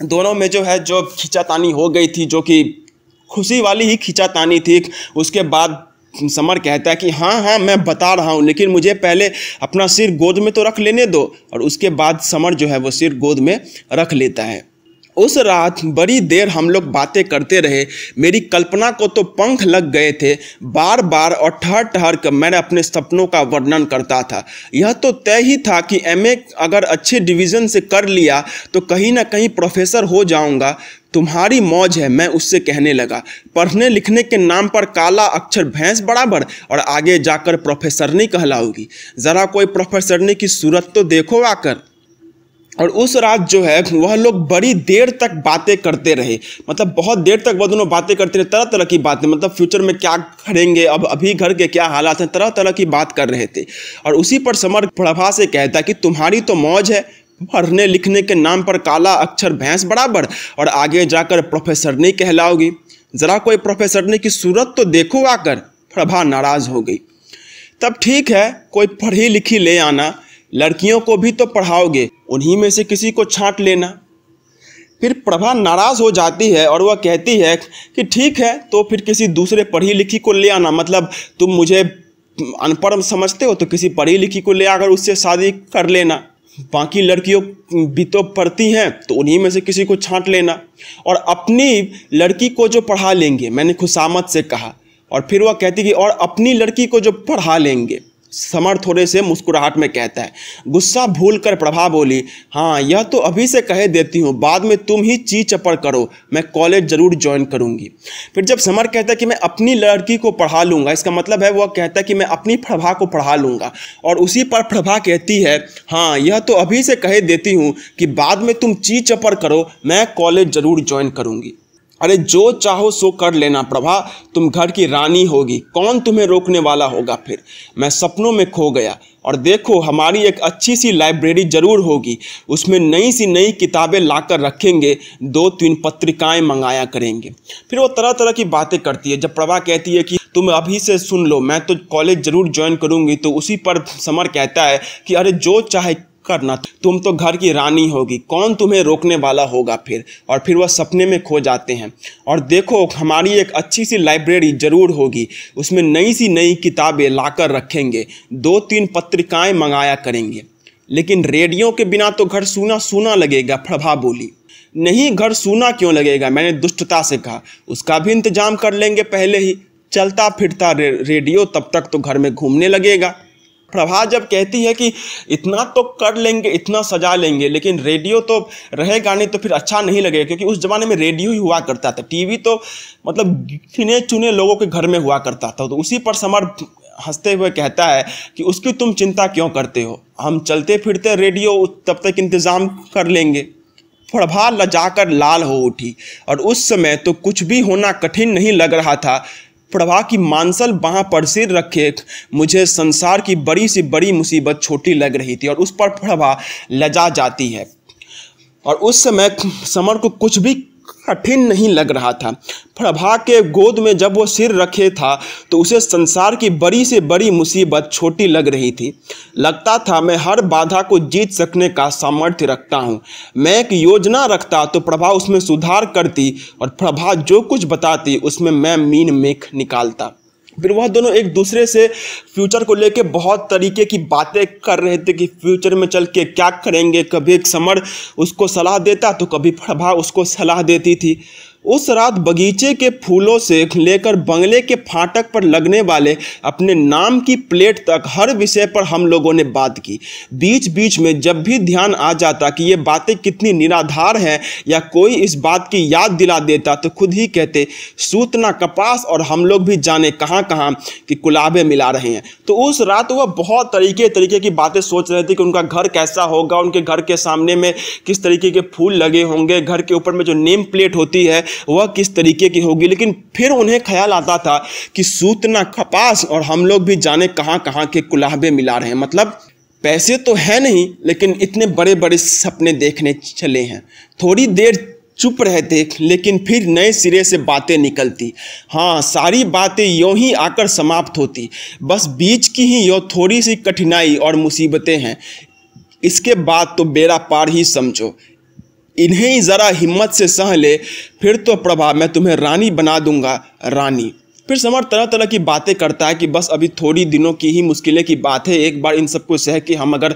दोनों में जो है जो खींचातानी हो गई थी जो कि खुशी वाली ही खींचातानी थी उसके बाद समर कहता है कि हाँ हाँ मैं बता रहा हूँ लेकिन मुझे पहले अपना सिर गोद में तो रख लेने दो और उसके बाद समर जो है वो सिर गोद में रख लेता है उस रात बड़ी देर हम लोग बातें करते रहे मेरी कल्पना को तो पंख लग गए थे बार बार और ठहर ठहर कर मैंने अपने सपनों का वर्णन करता था यह तो तय ही था कि एम अगर अच्छे डिवीज़न से कर लिया तो कहीं ना कहीं प्रोफेसर हो जाऊंगा तुम्हारी मौज है मैं उससे कहने लगा पढ़ने लिखने के नाम पर काला अक्षर भैंस बराबर और आगे जाकर प्रोफेसरनी कहलाऊगी ज़रा कोई प्रोफेसरनी की सूरत तो देखो आकर और उस रात जो है वह लोग बड़ी देर तक बातें करते रहे मतलब बहुत देर तक वह दोनों बातें करते रहे तरह तरह की बातें मतलब फ्यूचर में क्या करेंगे अब अभी घर के क्या हालात हैं तरह तरह की बात कर रहे थे और उसी पर समर प्रभा से कहता कि तुम्हारी तो मौज है पढ़ने लिखने के नाम पर काला अक्षर भैंस बराबर और आगे जाकर प्रोफेसर नहीं कहलाओगी ज़रा कोई प्रोफेसर नहीं की सूरत तो देखो आकर प्रभा नाराज़ हो गई तब ठीक है कोई पढ़ी लिखी ले आना लड़कियों को भी तो पढ़ाओगे उन्हीं में से किसी को छांट लेना फिर प्रभा नाराज़ हो जाती है और वह कहती है कि ठीक है तो फिर किसी दूसरे पढ़ी लिखी को ले आना मतलब तुम मुझे अनपढ़ समझते हो तो किसी पढ़ी लिखी को ले आकर उससे शादी कर लेना बाकी लड़कियों भी तो पढ़ती हैं तो उन्हीं में से किसी को छांट लेना और अपनी लड़की को जो पढ़ा लेंगे मैंने खुशामद से कहा और फिर वह कहती कि और अपनी लड़की को जो पढ़ा लेंगे समर्थ होने से मुस्कुराहट में कहता है गुस्सा भूल कर प्रभा बोली हाँ यह तो अभी से कह देती हूँ बाद में तुम ही ची चपड़ करो मैं कॉलेज जरूर ज्वाइन करूँगी फिर जब समर कहता है कि मैं अपनी लड़की को पढ़ा लूँगा इसका मतलब है वह कहता है कि मैं अपनी प्रभा को पढ़ा लूँगा और उसी पर प्रभा कहती है हाँ यह तो अभी से कह देती हूँ कि बाद में तुम ची चपड़ करो मैं कॉलेज जरूर ज्वाइन करूँगी अरे जो चाहो सो कर लेना प्रभा तुम घर की रानी होगी कौन तुम्हें रोकने वाला होगा फिर मैं सपनों में खो गया और देखो हमारी एक अच्छी सी लाइब्रेरी ज़रूर होगी उसमें नई सी नई किताबें लाकर रखेंगे दो तीन पत्रिकाएं मंगाया करेंगे फिर वो तरह तरह की बातें करती है जब प्रभा कहती है कि तुम अभी से सुन लो मैं तो कॉलेज ज़रूर ज्वाइन करूँगी तो उसी पर समर कहता है कि अरे जो चाहे करना तुम तो घर की रानी होगी कौन तुम्हें रोकने वाला होगा फिर और फिर वह सपने में खो जाते हैं और देखो हमारी एक अच्छी सी लाइब्रेरी ज़रूर होगी उसमें नई सी नई किताबें लाकर रखेंगे दो तीन पत्रिकाएं मंगाया करेंगे लेकिन रेडियो के बिना तो घर सूना सूना लगेगा प्रभा बोली नहीं घर सूना क्यों लगेगा मैंने दुष्टता से कहा उसका भी इंतजाम कर लेंगे पहले ही चलता फिरता रे, रेडियो तब तक तो घर में घूमने लगेगा प्रभा जब कहती है कि इतना तो कर लेंगे इतना सजा लेंगे लेकिन रेडियो तो रहेगा नहीं तो फिर अच्छा नहीं लगेगा क्योंकि उस ज़माने में रेडियो ही हुआ करता था टीवी तो मतलब चुने चुने लोगों के घर में हुआ करता था तो उसी पर समर हंसते हुए कहता है कि उसकी तुम चिंता क्यों करते हो हम चलते फिरते रेडियो तब तक इंतज़ाम कर लेंगे प्रभा लजाकर लाल हो उठी और उस समय तो कुछ भी होना कठिन नहीं लग रहा था प्रभा की मानसल वहाँ पर सिर रखे मुझे संसार की बड़ी सी बड़ी मुसीबत छोटी लग रही थी और उस पर प्रभा लजा जाती है और उस समय समर को कुछ भी कठिन नहीं लग रहा था प्रभा के गोद में जब वो सिर रखे था तो उसे संसार की बड़ी से बड़ी मुसीबत छोटी लग रही थी लगता था मैं हर बाधा को जीत सकने का सामर्थ्य रखता हूँ मैं एक योजना रखता तो प्रभा उसमें सुधार करती और प्रभा जो कुछ बताती उसमें मैं मीन मेख निकालता फिर वह दोनों एक दूसरे से फ्यूचर को लेके बहुत तरीके की बातें कर रहे थे कि फ्यूचर में चल के क्या करेंगे कभी एक समर उसको सलाह देता तो कभी प्रभा उसको सलाह देती थी उस रात बगीचे के फूलों से लेकर बंगले के फाटक पर लगने वाले अपने नाम की प्लेट तक हर विषय पर हम लोगों ने बात की बीच बीच में जब भी ध्यान आ जाता कि ये बातें कितनी निराधार हैं या कोई इस बात की याद दिला देता तो खुद ही कहते सूतना कपास और हम लोग भी जाने कहाँ कहाँ कि गुलाबें मिला रहे हैं तो उस रात वह बहुत तरीके तरीके की बातें सोच रहे थे कि उनका घर कैसा होगा उनके घर के सामने में किस तरीके के फूल लगे होंगे घर के ऊपर में जो नेम प्लेट होती है वह किस तरीके की होगी लेकिन फिर उन्हें ख्याल आता था कि सूतना कपास और हम लोग भी जाने कहाँ कहाँ के कुलाहबे मिला रहे हैं मतलब पैसे तो है नहीं लेकिन इतने बड़े बड़े सपने देखने चले हैं थोड़ी देर चुप रहते लेकिन फिर नए सिरे से बातें निकलती हाँ सारी बातें यों ही आकर समाप्त होती बस बीच की ही यो थोड़ी सी कठिनाई और मुसीबतें हैं इसके बाद तो बेरा पार ही समझो इन्हें ज़रा हिम्मत से सह ले फिर तो प्रभा मैं तुम्हें रानी बना दूंगा रानी फिर समर तरह तरह की बातें करता है कि बस अभी थोड़ी दिनों की ही मुश्किलें की बात है एक बार इन सबको सह के हम अगर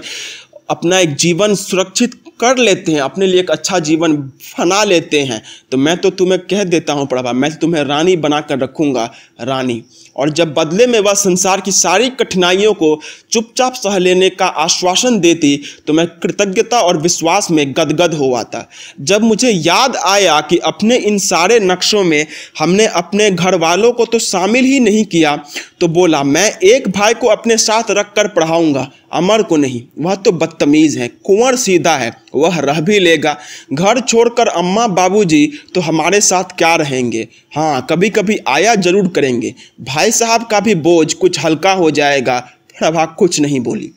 अपना एक जीवन सुरक्षित कर लेते हैं अपने लिए एक अच्छा जीवन बना लेते हैं तो मैं तो तुम्हें कह देता हूँ प्रभा मैं तो तुम्हें रानी बना कर रखूँगा रानी और जब बदले में वह संसार की सारी कठिनाइयों को चुपचाप सह लेने का आश्वासन देती तो मैं कृतज्ञता और विश्वास में गदगद हो आता जब मुझे याद आया कि अपने इन सारे नक्शों में हमने अपने घर वालों को तो शामिल ही नहीं किया तो बोला मैं एक भाई को अपने साथ रख कर पढ़ाऊँगा अमर को नहीं वह तो बच्चे बदतमीज़ है कुंवर सीधा है वह रह भी लेगा घर छोड़कर अम्मा बाबूजी तो हमारे साथ क्या रहेंगे हाँ कभी कभी आया जरूर करेंगे भाई साहब का भी बोझ कुछ हल्का हो जाएगा प्रभा कुछ नहीं बोली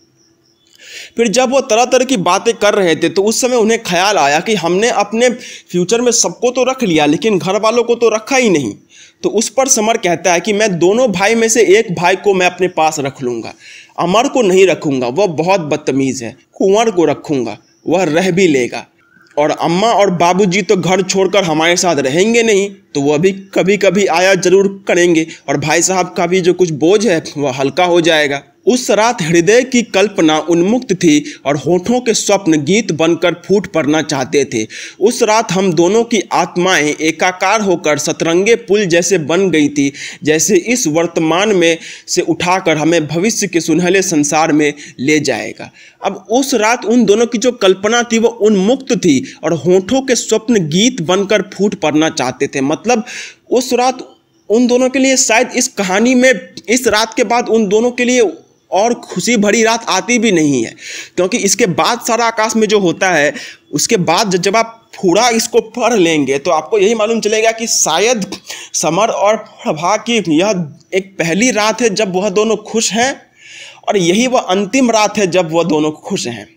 फिर जब वो तरह तरह की बातें कर रहे थे तो उस समय उन्हें ख्याल आया कि हमने अपने फ्यूचर में सबको तो रख लिया लेकिन घर वालों को तो रखा ही नहीं तो उस पर समर कहता है कि मैं दोनों भाई में से एक भाई को मैं अपने पास रख लूँगा अमर को नहीं रखूँगा वह बहुत बदतमीज़ है कुंवर को रखूँगा वह रह भी लेगा और अम्मा और बाबूजी तो घर छोड़कर हमारे साथ रहेंगे नहीं तो वह भी कभी कभी आया जरूर करेंगे और भाई साहब का भी जो कुछ बोझ है वह हल्का हो जाएगा उस रात हृदय की कल्पना उन्मुक्त थी और होठों के स्वप्न गीत बनकर फूट पड़ना चाहते थे उस रात हम दोनों की आत्माएं एकाकार होकर सतरंगे पुल जैसे बन गई थी जैसे इस वर्तमान में से उठाकर हमें भविष्य के सुनहले संसार में ले जाएगा अब उस रात उन दोनों की जो कल्पना थी वो उन्मुक्त थी और होठों के स्वप्न गीत बनकर फूट पड़ना चाहते थे मतलब उस रात उन दोनों के लिए शायद इस कहानी में इस रात के बाद उन दोनों के लिए और खुशी भरी रात आती भी नहीं है क्योंकि इसके बाद सारा आकाश में जो होता है उसके बाद जब आप पूरा इसको पढ़ लेंगे तो आपको यही मालूम चलेगा कि शायद समर और प्रभा की यह एक पहली रात है जब वह दोनों खुश हैं और यही वह अंतिम रात है जब वह दोनों खुश हैं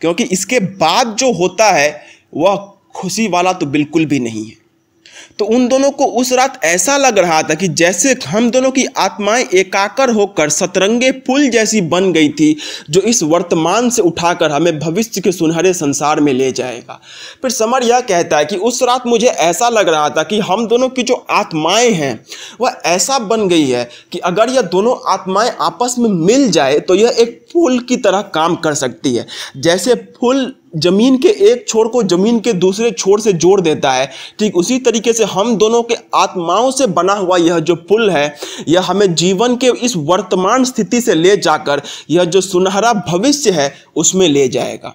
क्योंकि इसके बाद जो होता है वह खुशी वाला तो बिल्कुल भी नहीं है तो उन दोनों को उस रात ऐसा लग रहा था कि जैसे हम दोनों की आत्माएं एकाकर होकर सतरंगे पुल जैसी बन गई थी जो इस वर्तमान से उठाकर हमें भविष्य के सुनहरे संसार में ले जाएगा फिर समर यह कहता है कि उस रात मुझे ऐसा लग रहा था कि हम दोनों की जो आत्माएं हैं वह ऐसा बन गई है कि अगर यह दोनों आत्माएं आपस में मिल जाए तो यह एक पुल की तरह काम कर सकती है जैसे फुल जमीन के एक छोर को जमीन के दूसरे छोर से जोड़ देता है ठीक उसी तरीके से हम दोनों के आत्माओं से बना हुआ यह जो पुल है यह हमें जीवन के इस वर्तमान स्थिति से ले जाकर यह जो सुनहरा भविष्य है उसमें ले जाएगा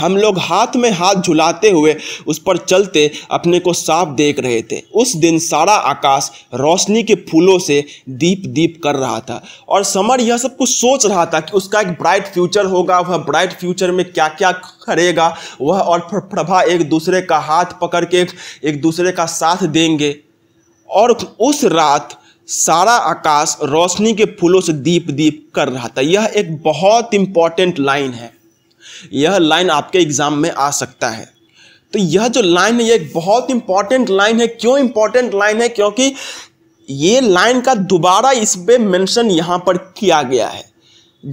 हम लोग हाथ में हाथ झुलाते हुए उस पर चलते अपने को साफ देख रहे थे उस दिन सारा आकाश रोशनी के फूलों से दीप दीप कर रहा था और समर यह सब कुछ सोच रहा था कि उसका एक ब्राइट फ्यूचर होगा वह ब्राइट फ्यूचर में क्या क्या करेगा वह और प्रभा एक दूसरे का हाथ पकड़ के एक दूसरे का साथ देंगे और उस रात सारा आकाश रोशनी के फूलों से दीप दीप कर रहा था यह एक बहुत इम्पॉर्टेंट लाइन है यह लाइन आपके एग्ज़ाम में आ सकता है तो यह जो लाइन है यह एक बहुत इंपॉर्टेंट लाइन है क्यों इंपॉर्टेंट लाइन है क्योंकि ये लाइन का दोबारा इस पर मैंशन यहाँ पर किया गया है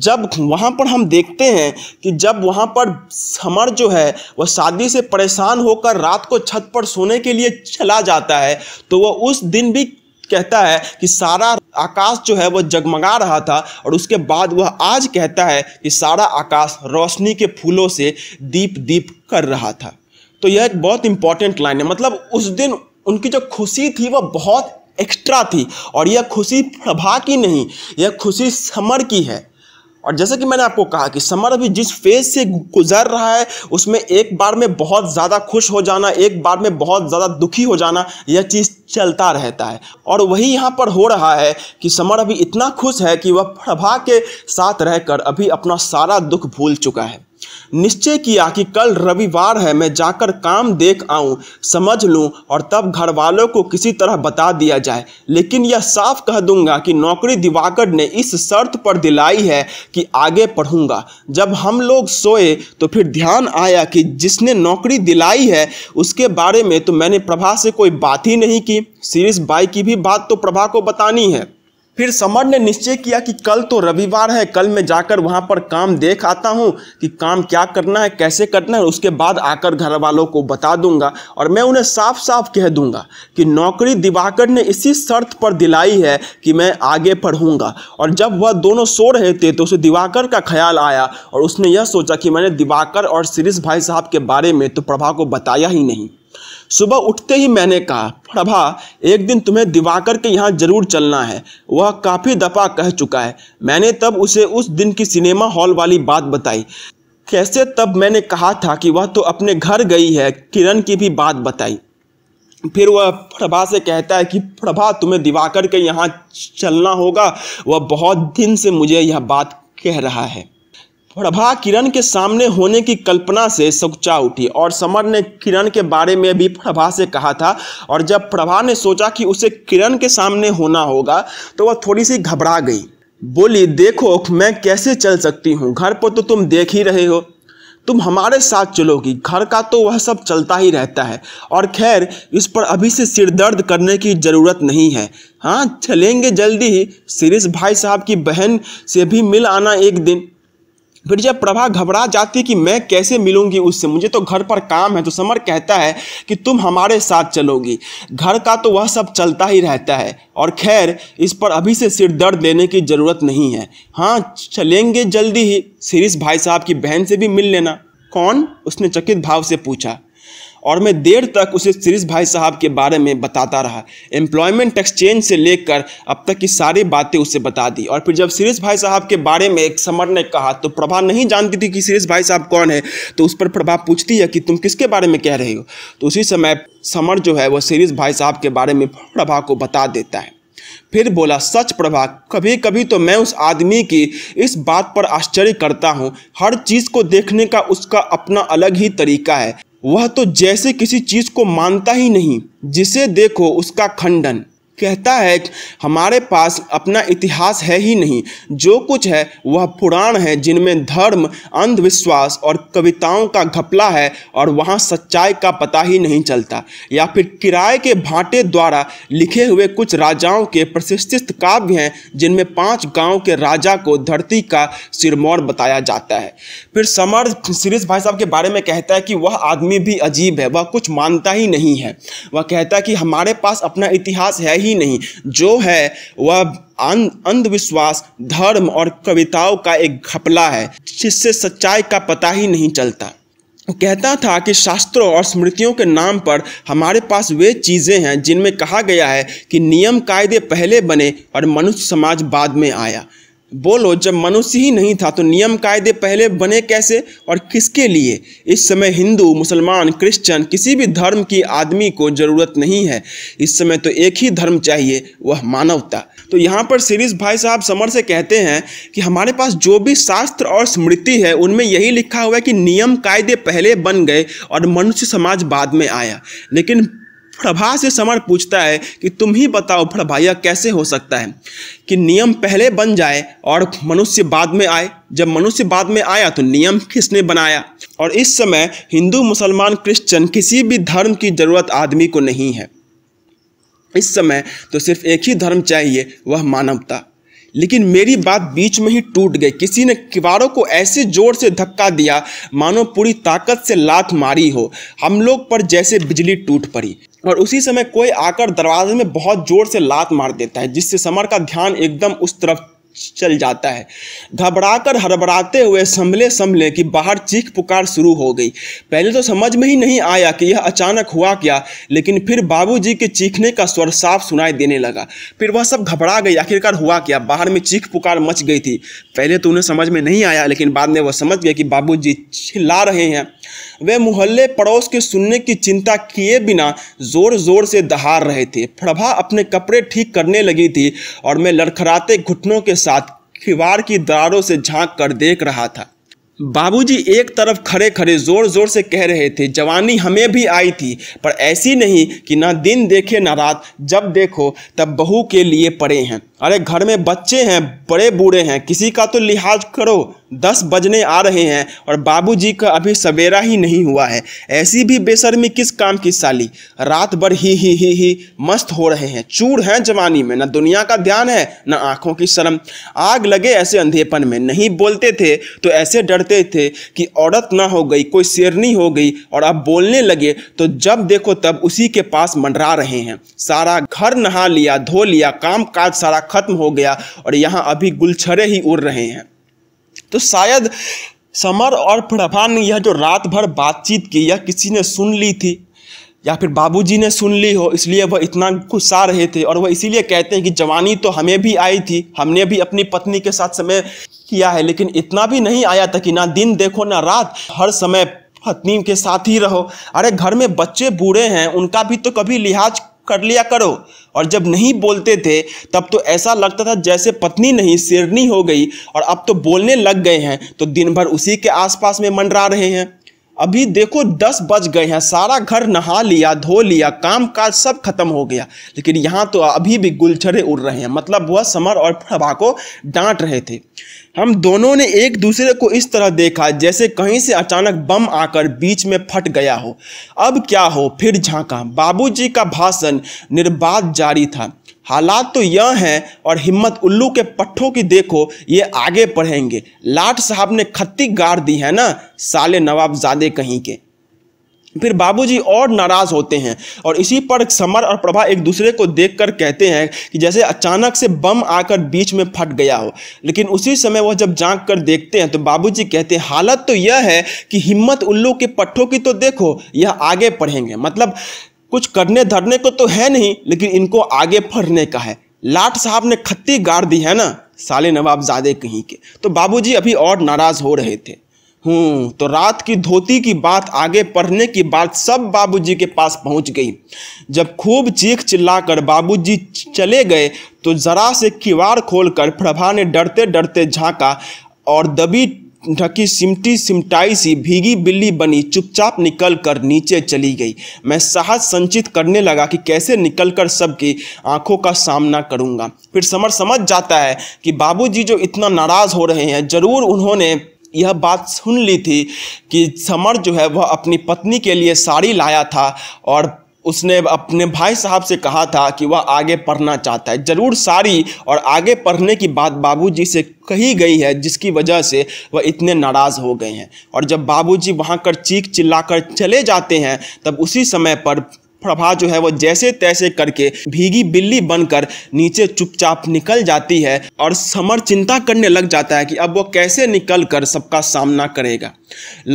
जब वहाँ पर हम देखते हैं कि जब वहाँ पर समर जो है वह शादी से परेशान होकर रात को छत पर सोने के लिए चला जाता है तो वह उस दिन भी कहता है कि सारा आकाश जो है वह जगमगा रहा था और उसके बाद वह आज कहता है कि सारा आकाश रोशनी के फूलों से दीप दीप कर रहा था तो यह एक बहुत इंपॉर्टेंट लाइन है मतलब उस दिन उनकी जो खुशी थी वह बहुत एक्स्ट्रा थी और यह खुशी प्रभा की नहीं यह खुशी समर की है और जैसा कि मैंने आपको कहा कि समर अभी जिस फेज से गुजर रहा है उसमें एक बार में बहुत ज़्यादा खुश हो जाना एक बार में बहुत ज़्यादा दुखी हो जाना यह चीज़ चलता रहता है और वही यहाँ पर हो रहा है कि समर अभी इतना खुश है कि वह प्रभा के साथ रहकर अभी अपना सारा दुख भूल चुका है निश्चय किया कि कल रविवार है मैं जाकर काम देख आऊं समझ लूं और तब घर वालों को किसी तरह बता दिया जाए लेकिन यह साफ कह दूंगा कि नौकरी दिवाकर ने इस शर्त पर दिलाई है कि आगे पढ़ूंगा जब हम लोग सोए तो फिर ध्यान आया कि जिसने नौकरी दिलाई है उसके बारे में तो मैंने प्रभा से कोई बात ही नहीं की सीरीज बाई की भी बात तो प्रभा को बतानी है फिर समर ने निश्चय किया कि कल तो रविवार है कल मैं जाकर वहाँ पर काम देख आता हूँ कि काम क्या करना है कैसे करना है उसके बाद आकर घर वालों को बता दूंगा और मैं उन्हें साफ साफ कह दूंगा कि नौकरी दिवाकर ने इसी शर्त पर दिलाई है कि मैं आगे पढ़ूंगा और जब वह दोनों सो रहे थे तो उसे दिवाकर का ख्याल आया और उसने यह सोचा कि मैंने दिवाकर और शिरीष भाई साहब के बारे में तो प्रभा को बताया ही नहीं सुबह उठते ही मैंने कहा प्रभा एक दिन तुम्हें दिवाकर के यहाँ जरूर चलना है वह काफ़ी दफा कह चुका है मैंने तब उसे उस दिन की सिनेमा हॉल वाली बात बताई कैसे तब मैंने कहा था कि वह तो अपने घर गई है किरण की भी बात बताई फिर वह प्रभा से कहता है कि प्रभा तुम्हें दिवाकर के यहाँ चलना होगा वह बहुत दिन से मुझे यह बात कह रहा है प्रभा किरण के सामने होने की कल्पना से सुखचा उठी और समर ने किरण के बारे में भी प्रभा से कहा था और जब प्रभा ने सोचा कि उसे किरण के सामने होना होगा तो वह थोड़ी सी घबरा गई बोली देखो मैं कैसे चल सकती हूँ घर पर तो तुम देख ही रहे हो तुम हमारे साथ चलोगी घर का तो वह सब चलता ही रहता है और खैर इस पर अभी से सिर दर्द करने की ज़रूरत नहीं है हाँ चलेंगे जल्दी ही सीरीज भाई साहब की बहन से भी मिल आना एक दिन फिर जब प्रभा घबरा जाती कि मैं कैसे मिलूंगी उससे मुझे तो घर पर काम है तो समर कहता है कि तुम हमारे साथ चलोगी घर का तो वह सब चलता ही रहता है और खैर इस पर अभी से सिर दर्द लेने की ज़रूरत नहीं है हाँ चलेंगे जल्दी ही शिरीष भाई साहब की बहन से भी मिल लेना कौन उसने चकित भाव से पूछा और मैं देर तक उसे सीरीज भाई साहब के बारे में बताता रहा एम्प्लॉयमेंट एक्सचेंज से लेकर अब तक की सारी बातें उसे बता दी और फिर जब सीरीज भाई साहब के बारे में एक समर ने कहा तो प्रभा नहीं जानती थी कि सीरीज भाई साहब कौन है तो उस पर प्रभा पूछती है कि तुम किसके बारे में कह रही हो तो उसी समय समर जो है वह सीरीज भाई साहब के बारे में प्रभा को बता देता है फिर बोला सच प्रभा कभी कभी तो मैं उस आदमी की इस बात पर आश्चर्य करता हूँ हर चीज़ को देखने का उसका अपना अलग ही तरीका है वह तो जैसे किसी चीज को मानता ही नहीं जिसे देखो उसका खंडन कहता है हमारे पास अपना इतिहास है ही नहीं जो कुछ है वह पुराण है जिनमें धर्म अंधविश्वास और कविताओं का घपला है और वहाँ सच्चाई का पता ही नहीं चलता या फिर किराए के भांटे द्वारा लिखे हुए कुछ राजाओं के प्रतिष्ठित काव्य हैं जिनमें पांच गांव के राजा को धरती का सिरमौर बताया जाता है फिर समर शिरीष भाई साहब के बारे में कहता है कि वह आदमी भी अजीब है वह कुछ मानता ही नहीं है वह कहता है कि हमारे पास अपना इतिहास है ही ही नहीं जो है वह अं-, अंधविश्वास धर्म और कविताओं का एक घपला है जिससे सच्चाई का पता ही नहीं चलता कहता था कि शास्त्रों और स्मृतियों के नाम पर हमारे पास वे चीज़ें हैं जिनमें कहा गया है कि नियम कायदे पहले बने और मनुष्य समाज बाद में आया बोलो जब मनुष्य ही नहीं था तो नियम कायदे पहले बने कैसे और किसके लिए इस समय हिंदू मुसलमान क्रिश्चियन किसी भी धर्म की आदमी को ज़रूरत नहीं है इस समय तो एक ही धर्म चाहिए वह मानवता तो यहाँ पर शिरीष भाई साहब समर से कहते हैं कि हमारे पास जो भी शास्त्र और स्मृति है उनमें यही लिखा हुआ है कि नियम कायदे पहले बन गए और मनुष्य समाज बाद में आया लेकिन प्रभा से समर पूछता है कि तुम ही बताओ प्रभा यह कैसे हो सकता है कि नियम पहले बन जाए और मनुष्य बाद में आए जब मनुष्य बाद में आया तो नियम किसने बनाया और इस समय हिंदू मुसलमान क्रिश्चियन किसी भी धर्म की जरूरत आदमी को नहीं है इस समय तो सिर्फ एक ही धर्म चाहिए वह मानवता लेकिन मेरी बात बीच में ही टूट गई किसी ने किवाड़ों को ऐसे जोर से धक्का दिया मानो पूरी ताकत से लात मारी हो हम लोग पर जैसे बिजली टूट पड़ी और उसी समय कोई आकर दरवाजे में बहुत जोर से लात मार देता है जिससे समर का ध्यान एकदम उस तरफ चल जाता है घबराकर हड़बड़ाते हुए संभले संभले कि बाहर चीख पुकार शुरू हो गई पहले तो समझ में ही नहीं आया कि यह अचानक हुआ क्या लेकिन फिर बाबूजी के चीखने का स्वर साफ सुनाई देने लगा फिर वह सब घबरा गई आखिरकार हुआ क्या बाहर में चीख पुकार मच गई थी पहले तो उन्हें समझ में नहीं आया लेकिन बाद में वह समझ गया कि बाबू चिल्ला रहे हैं वे मोहल्ले पड़ोस के सुनने की चिंता किए बिना जोर जोर से दहाड़ रहे थे प्रभा अपने कपड़े ठीक करने लगी थी और मैं लड़खड़ाते घुटनों के साथ खिवाड़ की दरारों से झांक कर देख रहा था बाबूजी एक तरफ खड़े खड़े जोर जोर से कह रहे थे जवानी हमें भी आई थी पर ऐसी नहीं कि ना दिन देखे ना रात जब देखो तब बहू के लिए पड़े हैं अरे घर में बच्चे हैं बड़े बूढ़े हैं किसी का तो लिहाज करो दस बजने आ रहे हैं और बाबूजी का अभी सवेरा ही नहीं हुआ है ऐसी भी बेसरमी किस काम की साली रात भर ही ही ही ही मस्त हो रहे हैं चूर हैं जवानी में न दुनिया का ध्यान है न आँखों की शर्म आग लगे ऐसे अंधेपन में नहीं बोलते थे तो ऐसे डरते थे कि औरत ना हो गई कोई शेरनी हो गई और अब बोलने लगे तो जब देखो तब उसी के पास मंडरा रहे हैं सारा घर नहा लिया धो लिया काम काज सारा ख़त्म हो गया और यहाँ अभी गुलछरे ही उड़ रहे हैं तो शायद समर और प्रभा ने यह जो रात भर बातचीत की यह किसी ने सुन ली थी या फिर बाबूजी ने सुन ली हो इसलिए वह इतना गुस्सा रहे थे और वह इसीलिए कहते हैं कि जवानी तो हमें भी आई थी हमने भी अपनी पत्नी के साथ समय किया है लेकिन इतना भी नहीं आया था कि ना दिन देखो ना रात हर समय पत्नी के साथ ही रहो अरे घर में बच्चे बूढ़े हैं उनका भी तो कभी लिहाज कर लिया करो और जब नहीं बोलते थे तब तो ऐसा लगता था जैसे पत्नी नहीं शेरनी हो गई और अब तो बोलने लग गए हैं तो दिन भर उसी के आसपास में मंडरा रहे हैं अभी देखो दस बज गए हैं सारा घर नहा लिया धो लिया काम काज सब खत्म हो गया लेकिन यहाँ तो अभी भी गुलछरे उड़ रहे हैं मतलब वह समर और प्रभा को डांट रहे थे हम दोनों ने एक दूसरे को इस तरह देखा जैसे कहीं से अचानक बम आकर बीच में फट गया हो अब क्या हो फिर झांका बाबूजी का भाषण निर्बाध जारी था हालात तो यह हैं और हिम्मत उल्लू के पट्ठों की देखो ये आगे पढ़ेंगे लाट साहब ने खत्ती गाड़ दी है ना साले नवाबजादे कहीं के फिर बाबूजी और नाराज होते हैं और इसी पर समर और प्रभा एक दूसरे को देखकर कहते हैं कि जैसे अचानक से बम आकर बीच में फट गया हो लेकिन उसी समय वह जब जांच कर देखते हैं तो बाबूजी कहते हैं हालत तो यह है कि हिम्मत उल्लू के पट्ठों की तो देखो यह आगे पढ़ेंगे मतलब कुछ करने धरने को तो है नहीं लेकिन इनको आगे फरने का है लाट साहब ने खत्ती गाड़ दी है ना साले नवाबजादे कहीं के तो बाबूजी अभी और नाराज हो रहे थे हूँ तो रात की धोती की बात आगे पढ़ने की बात सब बाबूजी के पास पहुँच गई जब खूब चीख चिल्लाकर बाबूजी चले गए तो ज़रा से किवाड़ खोलकर प्रभा ने डरते डरते झांका और दबी ढकी सिमटी सिमटाई सी भीगी बिल्ली बनी चुपचाप निकल कर नीचे चली गई मैं साहस संचित करने लगा कि कैसे निकल कर सबकी आंखों का सामना करूंगा फिर समर समझ जाता है कि बाबूजी जो इतना नाराज़ हो रहे हैं ज़रूर उन्होंने यह बात सुन ली थी कि समर जो है वह अपनी पत्नी के लिए साड़ी लाया था और उसने अपने भाई साहब से कहा था कि वह आगे पढ़ना चाहता है ज़रूर सारी और आगे पढ़ने की बात बाबूजी से कही गई है जिसकी वजह से वह इतने नाराज़ हो गए हैं और जब बाबूजी वहाँ कर चीख चिल्लाकर चले जाते हैं तब उसी समय पर प्रभा जो है वो जैसे तैसे करके भीगी बिल्ली बनकर नीचे चुपचाप निकल जाती है और समर चिंता करने लग जाता है कि अब वो कैसे निकल कर सबका सामना करेगा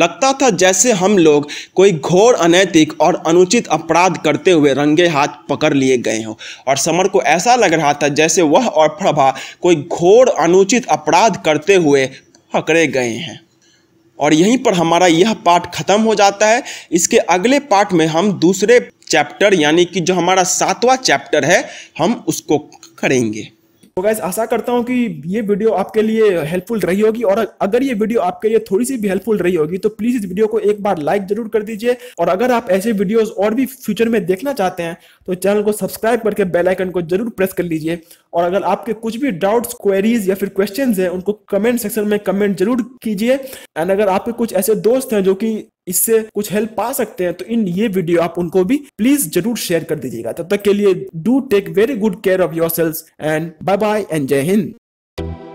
लगता था जैसे हम लोग कोई घोर अनैतिक और अनुचित अपराध करते हुए रंगे हाथ पकड़ लिए गए हों और समर को ऐसा लग रहा था जैसे वह और प्रभा कोई घोर अनुचित अपराध करते हुए पकड़े गए हैं और यहीं पर हमारा यह पाठ खत्म हो जाता है इसके अगले पाठ में हम दूसरे चैप्टर यानी कि जो हमारा सातवां चैप्टर है हम उसको करेंगे तो गाइज आशा करता हूँ कि ये वीडियो आपके लिए हेल्पफुल रही होगी और अगर ये वीडियो आपके लिए थोड़ी सी भी हेल्पफुल रही होगी तो प्लीज इस वीडियो को एक बार लाइक जरूर कर दीजिए और अगर आप ऐसे वीडियोस और भी फ्यूचर में देखना चाहते हैं तो चैनल को सब्सक्राइब करके बेलाइकन को जरूर प्रेस कर लीजिए और अगर आपके कुछ भी डाउट्स क्वेरीज या फिर क्वेश्चन है उनको कमेंट सेक्शन में कमेंट जरूर कीजिए एंड अगर आपके कुछ ऐसे दोस्त हैं जो कि इससे कुछ हेल्प पा सकते हैं तो इन ये वीडियो आप उनको भी प्लीज जरूर शेयर कर दीजिएगा तब तक के लिए do take very good care of yourselves and bye bye and जय हिंद